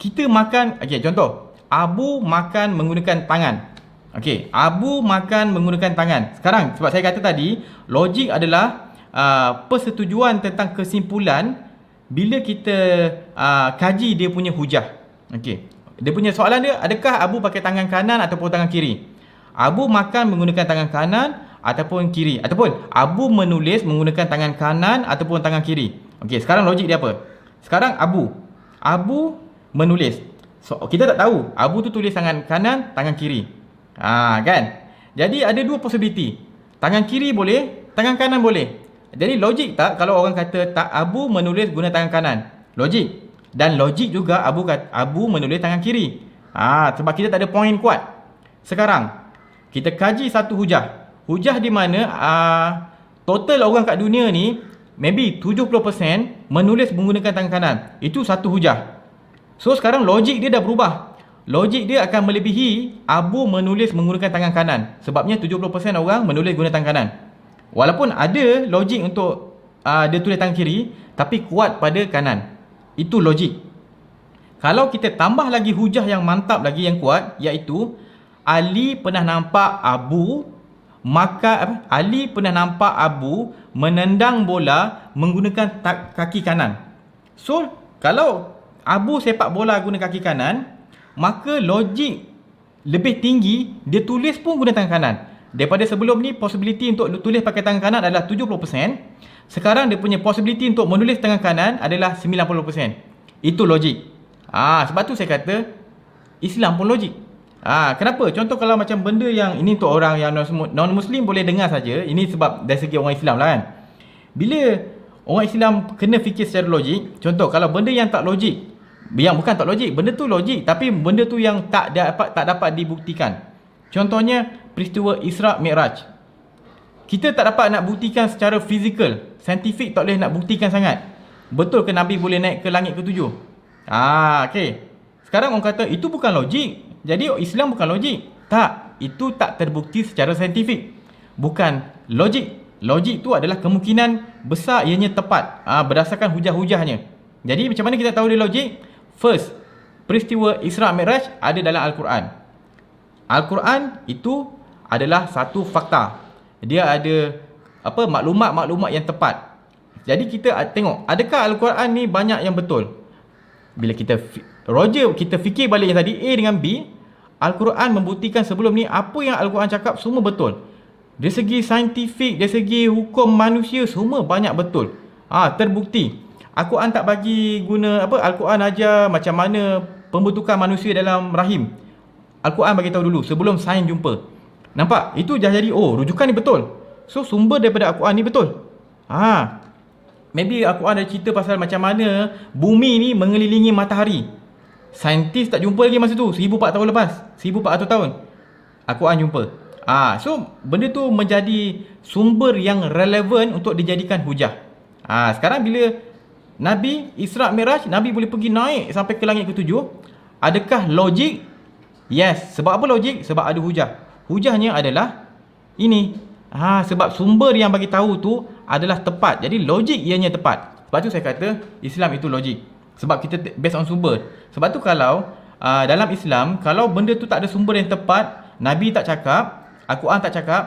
kita makan. Okay, contoh. Abu makan menggunakan tangan. Okey, Abu makan menggunakan tangan. Sekarang sebab saya kata tadi, logik adalah uh, persetujuan tentang kesimpulan bila kita uh, kaji dia punya hujah. Okey. Dia punya soalan dia, adakah Abu pakai tangan kanan ataupun tangan kiri? Abu makan menggunakan tangan kanan ataupun kiri? Ataupun Abu menulis menggunakan tangan kanan ataupun tangan kiri? Okey, sekarang logik dia apa? Sekarang Abu. Abu menulis. So, kita tak tahu Abu tu tulis tangan kanan, tangan kiri. Ha, kan? Jadi ada dua possibility. Tangan kiri boleh, tangan kanan boleh. Jadi logik tak kalau orang kata tak Abu menulis guna tangan kanan? Logik. Dan logik juga Abu kata, Abu menulis tangan kiri. Ha, sebab kita tak ada poin kuat. Sekarang, kita kaji satu hujah. Hujah di mana uh, total orang kat dunia ni maybe 70% menulis menggunakan tangan kanan. Itu satu hujah. So sekarang logik dia dah berubah. Logik dia akan melebihi Abu menulis menggunakan tangan kanan Sebabnya 70% orang menulis guna tangan kanan Walaupun ada logik untuk uh, dia tulis tangan kiri Tapi kuat pada kanan Itu logik Kalau kita tambah lagi hujah yang mantap lagi yang kuat Iaitu Ali pernah nampak Abu maka Ali pernah nampak Abu menendang bola menggunakan kaki kanan. So, kalau Abu sepak bola guna kaki kanan, maka logik lebih tinggi dia tulis pun guna tangan kanan daripada sebelum ni possibility untuk tulis pakai tangan kanan adalah 70% sekarang dia punya possibility untuk menulis tangan kanan adalah 90% itu logik ah ha, sebab tu saya kata Islam pun logik Ah ha, kenapa? Contoh kalau macam benda yang ini untuk orang yang non muslim boleh dengar saja. Ini sebab dari segi orang Islam lah kan. Bila orang Islam kena fikir secara logik, contoh kalau benda yang tak logik, yang bukan tak logik benda tu logik tapi benda tu yang tak dapat tak dapat dibuktikan contohnya peristiwa Isra Miraj, kita tak dapat nak buktikan secara fizikal saintifik tak boleh nak buktikan sangat betul ke nabi boleh naik ke langit ke ketujuh ah okey sekarang orang kata itu bukan logik jadi oh, Islam bukan logik tak itu tak terbukti secara saintifik bukan logik logik tu adalah kemungkinan besar ianya tepat ah berdasarkan hujah-hujahnya jadi macam mana kita tahu dia logik? First, peristiwa Isra Mi'raj ada dalam Al-Quran. Al-Quran itu adalah satu fakta. Dia ada apa maklumat-maklumat yang tepat. Jadi kita ah, tengok, adakah Al-Quran ni banyak yang betul? Bila kita Roger kita fikir balik yang tadi A dengan B, Al-Quran membuktikan sebelum ni apa yang Al-Quran cakap semua betul. Dari segi saintifik, dari segi hukum manusia semua banyak betul. Ah ha, terbukti. Al-Quran tak bagi guna apa Al-Quran ajar macam mana pembentukan manusia dalam rahim. Al-Quran bagi tahu dulu sebelum sains jumpa. Nampak? Itu dah jadi oh rujukan ni betul. So sumber daripada Al-Quran ni betul. Ha. Maybe Al-Quran ada cerita pasal macam mana bumi ni mengelilingi matahari. Saintis tak jumpa lagi masa tu 1400 tahun lepas. 1400 tahun. Al-Quran jumpa. Ah, ha, so benda tu menjadi sumber yang relevan untuk dijadikan hujah. Ah, ha, sekarang bila Nabi Isra' Miraj, Nabi boleh pergi naik sampai ke langit ke tujuh. Adakah logik? Yes. Sebab apa logik? Sebab ada hujah. Hujahnya adalah ini. Ha, sebab sumber yang bagi tahu tu adalah tepat. Jadi logik ianya tepat. Sebab tu saya kata Islam itu logik. Sebab kita based on sumber. Sebab tu kalau uh, dalam Islam, kalau benda tu tak ada sumber yang tepat, Nabi tak cakap, Al-Quran tak cakap,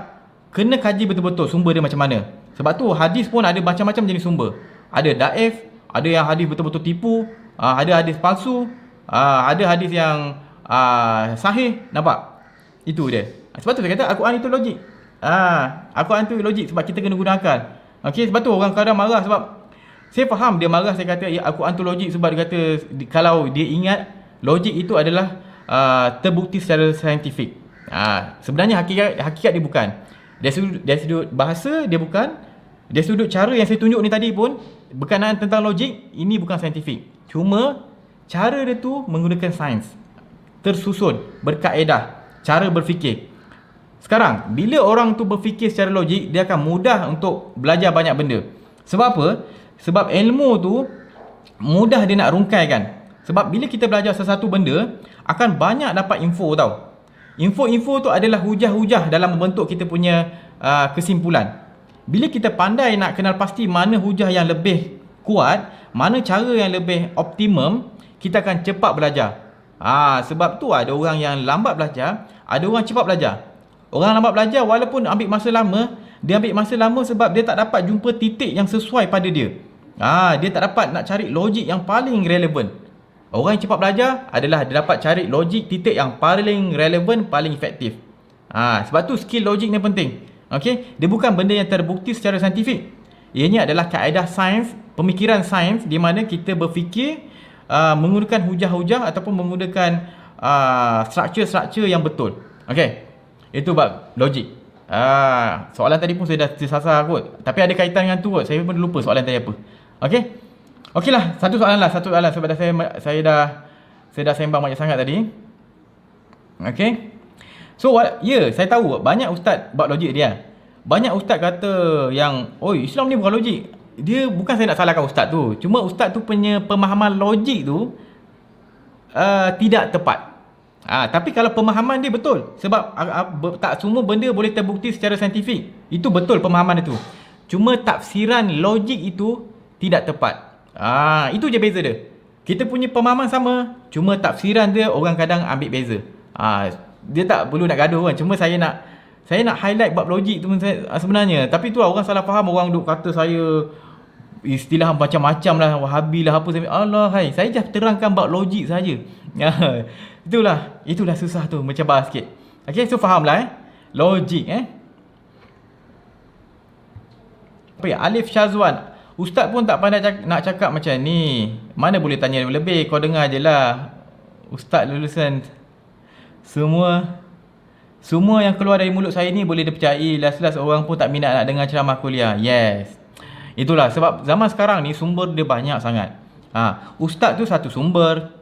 kena kaji betul-betul sumber dia macam mana. Sebab tu hadis pun ada macam-macam jenis sumber. Ada daif, ada yang hadis betul-betul tipu, uh, ada hadis palsu, uh, ada hadis yang uh, sahih, nampak? Itu dia. Sebab tu saya kata Al-Quran itu logik. Ah, uh, Al-Quran itu logik sebab kita kena gunakan. Okay, sebab tu orang kadang marah sebab saya faham dia marah saya kata ya Al-Quran itu logik sebab dia kata kalau dia ingat logik itu adalah uh, terbukti secara saintifik. Ah, sebenarnya hakikat hakikat dia bukan. Dia sudut, dari sudut bahasa dia bukan. Dia sudut cara yang saya tunjuk ni tadi pun berkenaan tentang logik ini bukan saintifik cuma cara dia tu menggunakan sains tersusun berkaedah cara berfikir sekarang bila orang tu berfikir secara logik dia akan mudah untuk belajar banyak benda sebab apa sebab ilmu tu mudah dia nak rungkaikan sebab bila kita belajar sesuatu benda akan banyak dapat info tau info-info tu adalah hujah-hujah dalam membentuk kita punya uh, kesimpulan bila kita pandai nak kenal pasti mana hujah yang lebih kuat, mana cara yang lebih optimum, kita akan cepat belajar. Ha, sebab tu ada orang yang lambat belajar, ada orang cepat belajar. Orang lambat belajar walaupun ambil masa lama, dia ambil masa lama sebab dia tak dapat jumpa titik yang sesuai pada dia. Ha, dia tak dapat nak cari logik yang paling relevan. Orang yang cepat belajar adalah dia dapat cari logik titik yang paling relevan, paling efektif. Ha, sebab tu skill logik ni penting. Okey, dia bukan benda yang terbukti secara saintifik. Ianya adalah kaedah sains, pemikiran sains di mana kita berfikir uh, menggunakan hujah-hujah ataupun menggunakan uh, struktur-struktur yang betul. Okey. Itu bab logik. uh, soalan tadi pun saya dah tersasar kot. Tapi ada kaitan dengan tu kot. Saya pun lupa soalan tadi apa. Okey. Okeylah, satu soalan lah, satu soalan sebab dah saya saya dah saya dah sembang banyak sangat tadi. Okey. So ya yeah, saya tahu banyak ustaz bab logik dia. Eh. Banyak ustaz kata yang oi Islam ni bukan logik. Dia bukan saya nak salahkan ustaz tu. Cuma ustaz tu punya pemahaman logik tu uh, tidak tepat. Ah ha, tapi kalau pemahaman dia betul sebab uh, uh, tak semua benda boleh terbukti secara saintifik. Itu betul pemahaman dia tu. Cuma tafsiran logik itu tidak tepat. Ah ha, itu je beza dia. Kita punya pemahaman sama, cuma tafsiran dia orang kadang ambil beza. Ah ha, dia tak perlu nak gaduh kan cuma saya nak saya nak highlight bab logik tu ah, sebenarnya tapi tu lah orang salah faham orang duk kata saya istilah macam-macam lah wahabi lah apa sebenarnya Allah hai saya just terangkan bab logik saja [LAUGHS] ya, itulah itulah susah tu mencabar sikit okay so faham lah eh logik eh apa ya Alif Syazwan Ustaz pun tak pandai cak- nak cakap macam ni Mana boleh tanya lebih Kau dengar je lah Ustaz lulusan semua Semua yang keluar dari mulut saya ni boleh dipercayai Last-last orang pun tak minat nak dengar ceramah kuliah Yes Itulah sebab zaman sekarang ni sumber dia banyak sangat ha. Ustaz tu satu sumber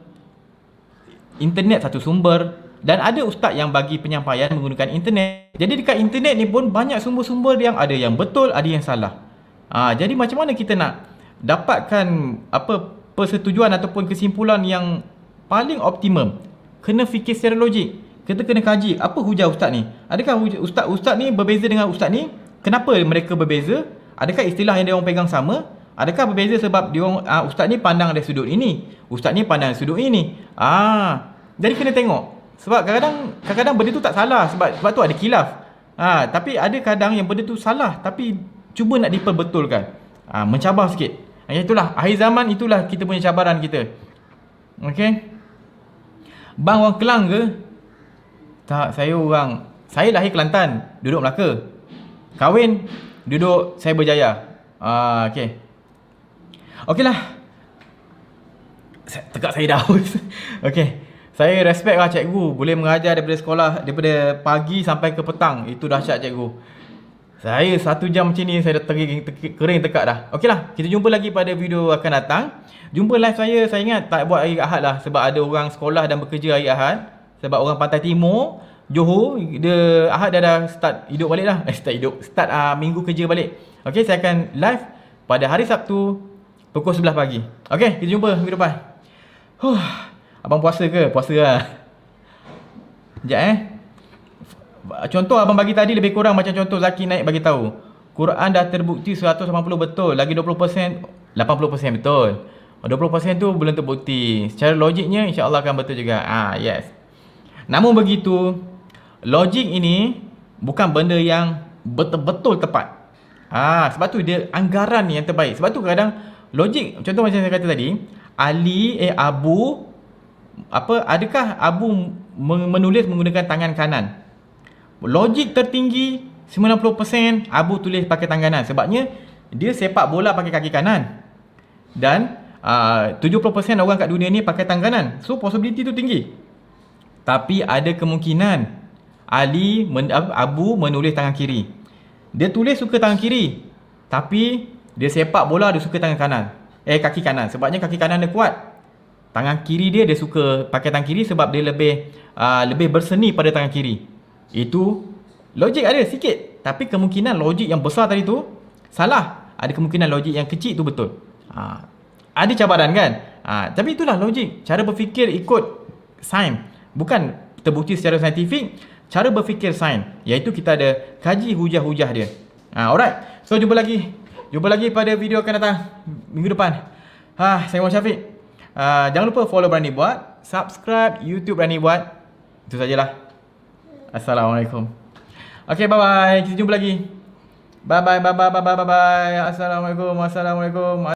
Internet satu sumber dan ada ustaz yang bagi penyampaian menggunakan internet. Jadi dekat internet ni pun banyak sumber-sumber yang ada yang betul, ada yang salah. Ha, jadi macam mana kita nak dapatkan apa persetujuan ataupun kesimpulan yang paling optimum kena fikir secara logik. Kita kena kaji apa hujah ustaz ni? Adakah ustaz ustaz ni berbeza dengan ustaz ni? Kenapa mereka berbeza? Adakah istilah yang dia orang pegang sama? Adakah berbeza sebab dia orang uh, ustaz ni pandang dari sudut ini, ustaz ni pandang dari sudut ini. Ah, jadi kena tengok. Sebab kadang-kadang kadang-kadang benda tu tak salah sebab sebab tu ada kilaf Ah, ha, tapi ada kadang yang benda tu salah tapi cuba nak diperbetulkan. ha, mencabar sikit. Ah, itulah akhir zaman itulah kita punya cabaran kita. okay. Bang orang Kelang ke? Tak, saya orang Saya lahir Kelantan Duduk Melaka Kahwin Duduk saya berjaya Ah, uh, okay Okay lah Tegak saya dah [LAUGHS] Okay Saya respect lah cikgu Boleh mengajar daripada sekolah Daripada pagi sampai ke petang Itu dahsyat cikgu saya satu jam macam ni saya dah tering, tering, kering tekak dah. Okey lah, kita jumpa lagi pada video akan datang. Jumpa live saya, saya ingat tak buat hari Ahad lah sebab ada orang sekolah dan bekerja hari Ahad. Sebab orang Pantai Timur, Johor, dia Ahad dia dah start hidup balik lah. [LAUGHS] Eh, start hidup, start uh, minggu kerja balik. Okey, saya akan live pada hari Sabtu pukul 11 pagi. Okey, kita jumpa minggu depan. Huh, abang puasa ke? Puasa lah. Sekejap eh. Contoh abang bagi tadi lebih kurang macam contoh Zaki naik bagi tahu. Quran dah terbukti 180 betul, lagi 20% 80% betul. 20% tu belum terbukti. Secara logiknya insya-Allah akan betul juga. Ah, yes. Namun begitu, logik ini bukan benda yang betul-betul tepat. Ah, sebab tu dia anggaran yang terbaik. Sebab tu kadang logik contoh macam saya kata tadi, Ali eh Abu apa adakah Abu menulis menggunakan tangan kanan? logik tertinggi 90% Abu tulis pakai tangan kanan sebabnya dia sepak bola pakai kaki kanan dan ah, uh, 70% orang kat dunia ni pakai tangan kanan so possibility tu tinggi tapi ada kemungkinan Ali men, Abu menulis tangan kiri dia tulis suka tangan kiri tapi dia sepak bola dia suka tangan kanan eh kaki kanan sebabnya kaki kanan dia kuat tangan kiri dia dia suka pakai tangan kiri sebab dia lebih uh, lebih berseni pada tangan kiri itu logik ada sikit Tapi kemungkinan logik yang besar tadi tu Salah Ada kemungkinan logik yang kecil tu betul ha, Ada cabaran kan ha, Tapi itulah logik Cara berfikir ikut sains Bukan terbukti secara saintifik Cara berfikir sains Iaitu kita ada kaji hujah-hujah dia ha, Alright So jumpa lagi Jumpa lagi pada video akan datang Minggu depan ha, Saya Muhammad Syafiq ha, Jangan lupa follow Berani Buat Subscribe YouTube Berani Buat Itu sajalah Assalamualaikum. Okay, bye bye. Kita jumpa lagi. Bye bye bye bye bye bye bye. Assalamualaikum. Assalamualaikum.